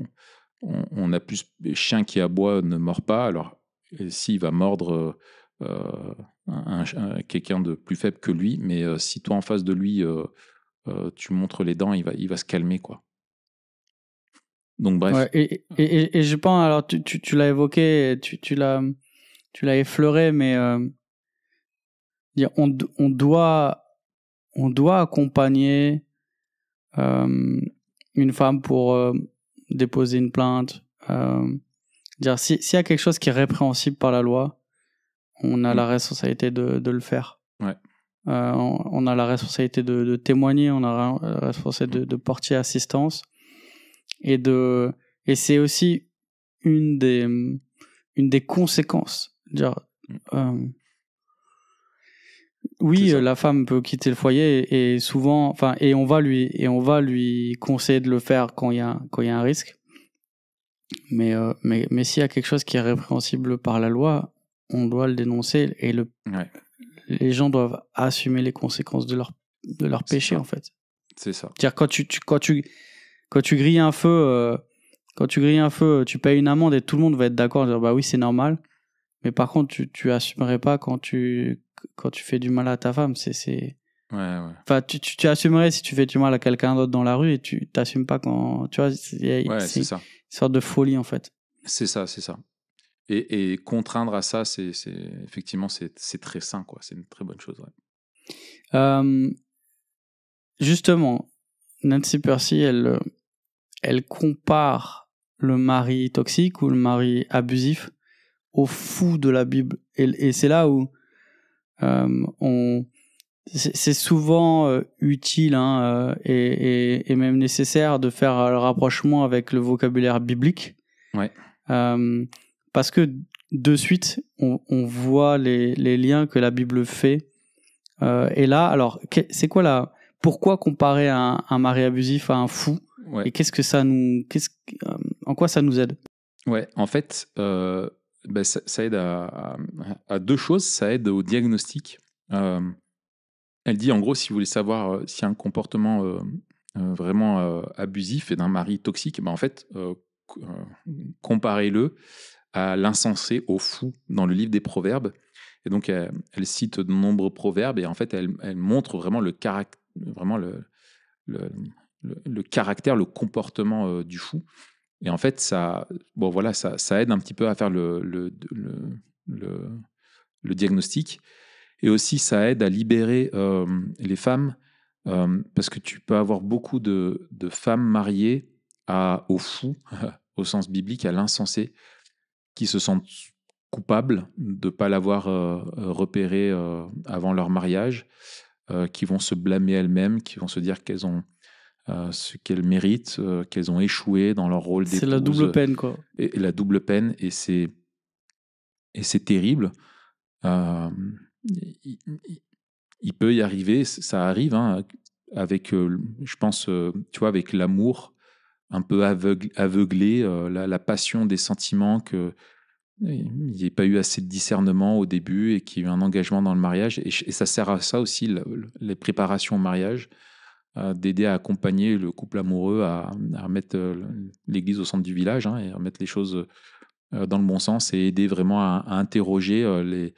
on, on, a plus chien qui aboie ne mord pas. Alors, s'il va mordre euh, quelqu'un de plus faible que lui, mais euh, si toi en face de lui, euh, tu montres les dents, il va, il va se calmer, quoi. Donc bref. et, mmh. je pense, alors tu, tu, l'as évoqué, tu, l'as tu l'as effleuré, mais on, doit, on doit accompagner une femme pour déposer une plainte. dire s'il y a quelque chose qui est répréhensible par la loi, on a la responsabilité de, le faire. on, a la responsabilité de, témoigner, on a la responsabilité mm. de, porter assistance. Et, de, et c'est aussi une des, une des conséquences. Mm. Euh, oui, la femme peut quitter le foyer et, souvent, enfin, et on va lui, et on va lui conseiller de le faire quand il y a, y a un risque. Euh, mais s'il y a quelque chose qui est répréhensible par la loi, on doit le dénoncer et le, les gens doivent assumer les conséquences de leur, de leur péché, en fait. C'est ça. Dire, quand tu, quand, tu, quand tu grilles un feu, euh, quand tu grilles un feu, euh, tu payes une amende et tout le monde va être d'accord, dire bah oui, c'est normal. Mais par contre, tu, tu assumerais pas quand tu, quand tu fais du mal à ta femme. C'est, Ouais, ouais. Enfin, tu, tu, assumerais si tu fais du mal à quelqu'un d'autre dans la rue et tu t'assumes pas quand. Tu vois, c'est, c'est, ça. une sorte de folie en fait. C'est ça, c'est ça. Et, contraindre à ça, c'est effectivement, c'est très sain, quoi. C'est une très bonne chose. justement, Nancy Percy, elle, elle compare le mari toxique ou le mari abusif au fou de la Bible. Et, et c'est là où on c'est souvent utile hein, et, et, même nécessaire de faire le rapprochement avec le vocabulaire biblique. Ouais. Parce que de suite, on, voit les, liens que la Bible fait. Euh, et là, alors, c'est quoi là Pourquoi comparer un, mari abusif à un fou Et qu'est-ce que ça nous. quest euh, en quoi ça nous aide Ouais, en fait, euh, ben, ça, aide à, deux choses. Ça aide au diagnostic. elle dit, en gros, si vous voulez savoir si un comportement vraiment abusif est d'un mari toxique, ben, en fait, comparez-le à l'insensé, au fou, dans le livre des Proverbes. Et donc, elle, cite de nombreux proverbes et en fait, elle, montre vraiment le caractère, vraiment le, caractère, le comportement euh, du fou. Et en fait, ça, bon, voilà, ça, aide un petit peu à faire le, diagnostic. Et aussi, ça aide à libérer euh, les femmes euh, parce que tu peux avoir beaucoup de, femmes mariées au fou, au sens biblique, à l'insensé qui se sentent coupables de ne pas l'avoir euh, repéré euh, avant leur mariage, euh, qui vont se blâmer elles-mêmes, qui vont se dire qu'elles ont ce qu'elles méritent, qu'elles ont échoué dans leur rôle d'épouse. C'est la double peine, quoi. Et, la double peine, et c'est et c'est terrible. Il, peut y arriver, ça arrive, hein, avec, je pense, tu vois, avec l'amour un peu aveuglé, euh, la, passion des sentiments, qu'il euh, n'y ait pas eu assez de discernement au début et qu'il y ait eu un engagement dans le mariage. Et, ça sert à ça aussi, les préparations au mariage, euh, d'aider à accompagner le couple amoureux à, remettre l'église au centre du village hein, et à remettre les choses dans le bon sens et aider vraiment à, interroger les,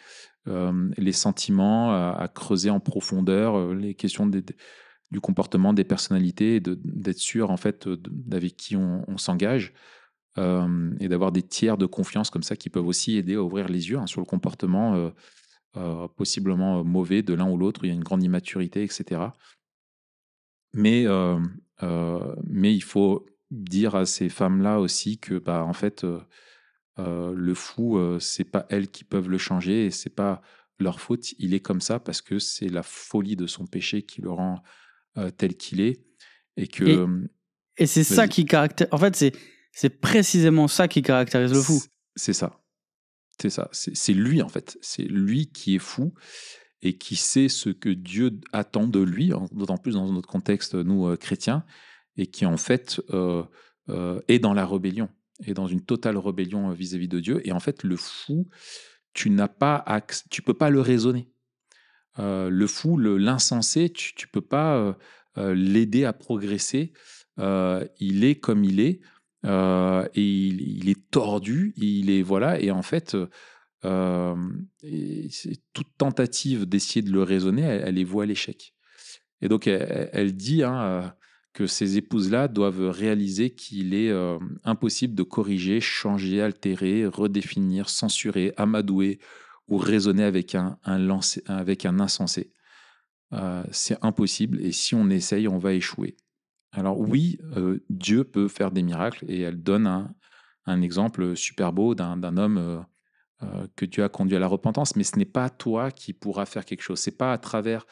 les sentiments, à, creuser en profondeur les questions des du comportement, des personnalités, d'être sûr en fait d'avec qui on, s'engage euh, et d'avoir des tiers de confiance comme ça qui peuvent aussi aider à ouvrir les yeux hein, sur le comportement euh, euh, possiblement mauvais de l'un ou l'autre. Il y a une grande immaturité, etc. Mais mais il faut dire à ces femmes-là aussi que bah en fait le fou c'est pas elles qui peuvent le changer et c'est pas leur faute, il est comme ça parce que c'est la folie de son péché qui le rend euh, tel qu'il est. Et que. Et, hum, c'est ça qui caractérise. En fait, c'est précisément ça qui caractérise le fou. C'est ça. C'est ça. C'est lui, en fait. C'est lui qui est fou et qui sait ce que Dieu attend de lui, d'autant plus dans notre contexte, nous, euh, chrétiens, et qui, en fait, euh, est dans la rébellion, est dans une totale rébellion vis-à-vis de Dieu. Et en fait, le fou, tu n'as pas tu peux pas le raisonner. Euh, le fou, l'insensé, tu, ne peux pas euh, euh, l'aider à progresser. il est comme il est et il, est tordu. Il est voilà et en fait, toute tentative d'essayer de le raisonner, elle, les voit à l'échec. Et donc elle, dit hein, que ces épouses-là doivent réaliser qu'il est impossible de corriger, changer, altérer, redéfinir, censurer, amadouer, ou raisonner avec un, un avec un insensé. Euh, c'est impossible et si on essaye, on va échouer. Alors oui, euh, Dieu peut faire des miracles et elle donne un, un exemple super beau d'un homme euh, que Dieu a conduit à la repentance, mais ce n'est pas toi qui pourras faire quelque chose. C'est pas à travers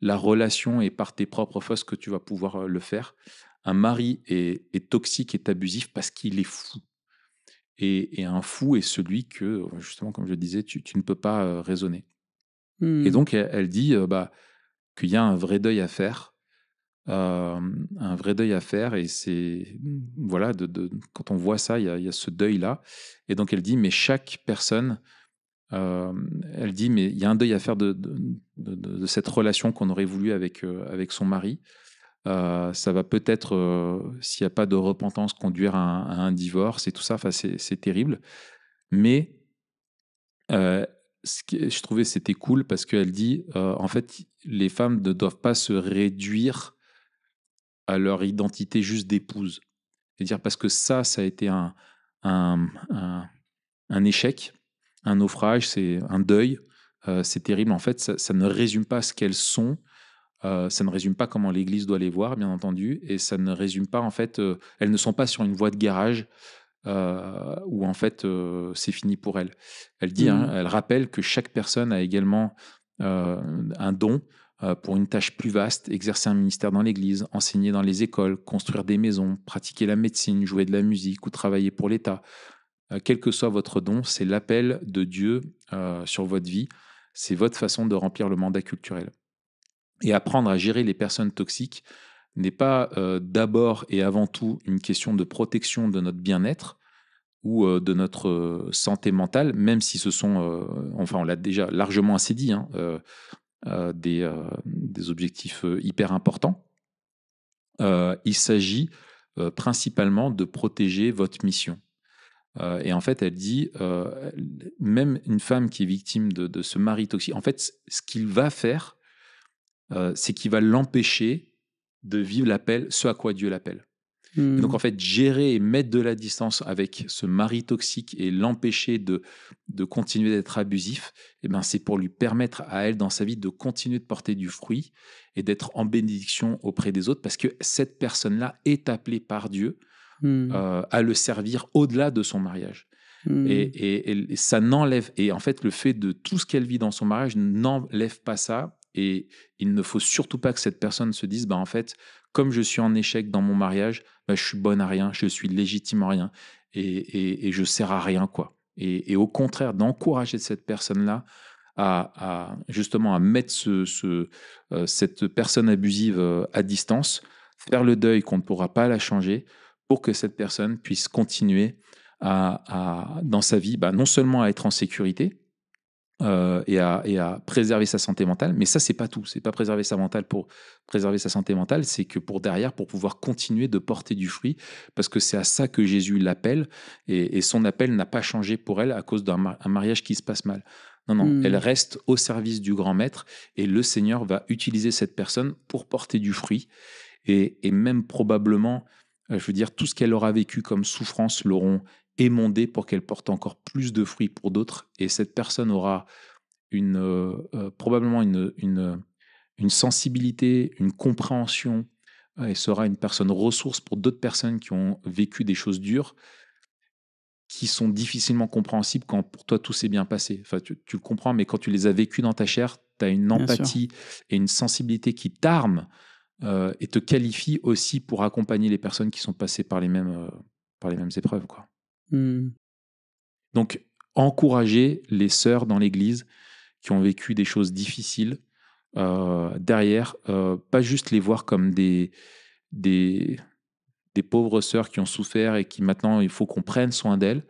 la relation et par tes propres forces que tu vas pouvoir le faire. Un mari est, est toxique, est abusif parce qu'il est fou. Et, un fou est celui que, justement, comme je le disais, tu, ne peux pas euh, raisonner. Et mmh. donc, elle, dit bah, qu'il y a un vrai deuil à faire. un vrai deuil à faire. Et c'est. Voilà, quand on voit ça, il y a, ce deuil-là. Et donc, elle dit mais chaque personne. elle dit mais il y a un deuil à faire de, cette relation qu'on aurait voulu avec, avec son mari. Euh, ça va peut-être, euh, s'il n'y a pas de repentance, conduire à un, divorce et tout ça. Enfin, c'est terrible. Mais euh, ce que je trouvais c'était cool parce qu'elle dit, euh, en fait, les femmes ne doivent pas se réduire à leur identité juste d'épouse. cest dire parce que ça, ça a été un, échec, un naufrage, c'est un deuil. c'est terrible. En fait, ça ne résume pas ce qu'elles sont euh, ça ne résume pas comment l'Église doit les voir, bien entendu, et ça ne résume pas, en fait, euh, elles ne sont pas sur une voie de garage euh, où, en fait, c'est fini pour elles. Elle dit, hein, mmh. elle rappelle que chaque personne a également un don pour une tâche plus vaste, exercer un ministère dans l'Église, enseigner dans les écoles, construire des maisons, pratiquer la médecine, jouer de la musique ou travailler pour l'État. quel que soit votre don, c'est l'appel de Dieu sur votre vie, c'est votre façon de remplir le mandat culturel. Et apprendre à gérer les personnes toxiques n'est pas euh, d'abord et avant tout une question de protection de notre bien-être ou euh, de notre euh, santé mentale, même si ce sont, enfin on l'a déjà largement assez dit, hein, des, objectifs hyper importants. il s'agit principalement de protéger votre mission. et en fait, elle dit, même une femme qui est victime de ce mari toxique, en fait, ce qu'il va faire, euh, c'est qu'il va l'empêcher de vivre l'appel, ce à quoi Dieu l'appelle. Donc hmm. en fait, gérer et mettre de la distance avec ce mari toxique et l'empêcher de, continuer d'être abusif, eh ben, c'est pour lui permettre à elle dans sa vie de continuer de porter du fruit et d'être en bénédiction auprès des autres parce que cette personne-là est appelée par Dieu hmm. euh, à le servir au-delà de son mariage. Hmm. et, et, ça n'enlève, et en fait le fait de tout ce qu'elle vit dans son mariage n'enlève pas ça et il ne faut surtout pas que cette personne se dise, bah en fait, comme je suis en échec dans mon mariage, bah, je suis bonne à rien, je suis légitime à rien et, et, et je sers à rien, quoi. Et, au contraire, d'encourager cette personne-là à, justement à mettre ce, euh, cette personne abusive euh, à distance, faire le deuil qu'on ne pourra pas la changer pour que cette personne puisse continuer à, dans sa vie, bah, non seulement à être en sécurité, euh, et, à, préserver sa santé mentale. Mais ça, c'est pas tout. C'est pas préserver sa mentale pour préserver sa santé mentale, c'est que pour derrière, pour pouvoir continuer de porter du fruit, parce que c'est à ça que Jésus l'appelle, et, son appel n'a pas changé pour elle à cause d'un mariage qui se passe mal. Non, non, elle hmm. reste au service du grand maître, et le Seigneur va utiliser cette personne pour porter du fruit, et, et même probablement euh, je veux dire, tout ce qu'elle aura vécu comme souffrance l'auront émondé pour qu'elle porte encore plus de fruits pour d'autres. Et cette personne aura une, euh, euh, probablement une, une, sensibilité, une compréhension et sera une personne ressource pour d'autres personnes qui ont vécu des choses dures qui sont difficilement compréhensibles quand pour toi tout s'est bien passé. Enfin, tu, le comprends, mais quand tu les as vécues dans ta chair, tu as une empathie et une sensibilité qui t'arment euh, et te qualifie aussi pour accompagner les personnes qui sont passées par les mêmes, euh, par les mêmes épreuves. Quoi. Hmm. Donc, encourager les sœurs dans l'Église qui ont vécu des choses difficiles, euh, derrière, pas juste les voir comme des, des, des pauvres sœurs qui ont souffert et qui maintenant il faut qu'on prenne soin d'elles.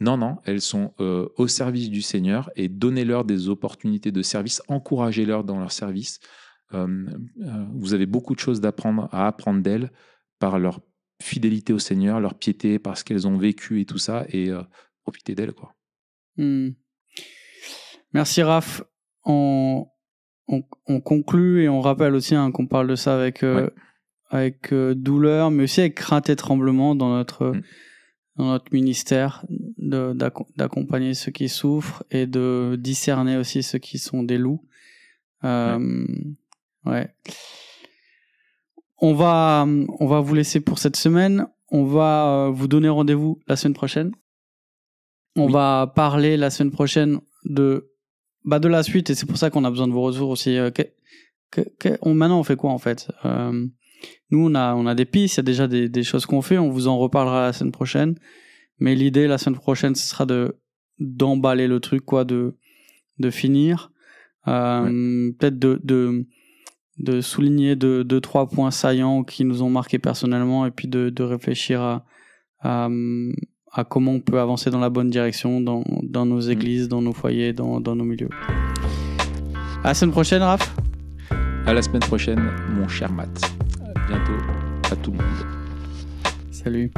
Non, non, elles sont au service du Seigneur et donnez-leur des opportunités de service, encouragez-leur dans leur service, euh, euh, vous avez beaucoup de choses d'apprendre à apprendre d'elles par leur fidélité au Seigneur, leur piété, par ce qu'elles ont vécu et tout ça, et euh, profiter d'elles. Quoi. Hmm. Merci Raph. On, on, conclut et on rappelle aussi hein, qu'on parle de ça avec, avec douleur, mais aussi avec crainte et tremblement dans notre, hmm. dans notre ministère, d'accompagner ceux qui souffrent et de discerner aussi ceux qui sont des loups. On va, on va vous laisser pour cette semaine. On va euh, vous donner rendez-vous la semaine prochaine. On va parler la semaine prochaine de, bah de la suite et c'est pour ça qu'on a besoin de vos retours aussi. Euh, que, que, maintenant, on fait quoi en fait euh, Nous, on a, on a des pistes, il y a déjà des, choses qu'on fait. On vous en reparlera la semaine prochaine. Mais l'idée la semaine prochaine, ce sera de d'emballer le truc, quoi, de de finir, peut-être de de souligner deux, trois points saillants qui nous ont marqués personnellement et puis de, de réfléchir à, à, comment on peut avancer dans la bonne direction dans, dans nos mm. églises, dans nos foyers, dans, dans nos milieux. À la semaine prochaine, Raph. À la semaine prochaine, mon cher Matt. À bientôt à tout le monde. Salut.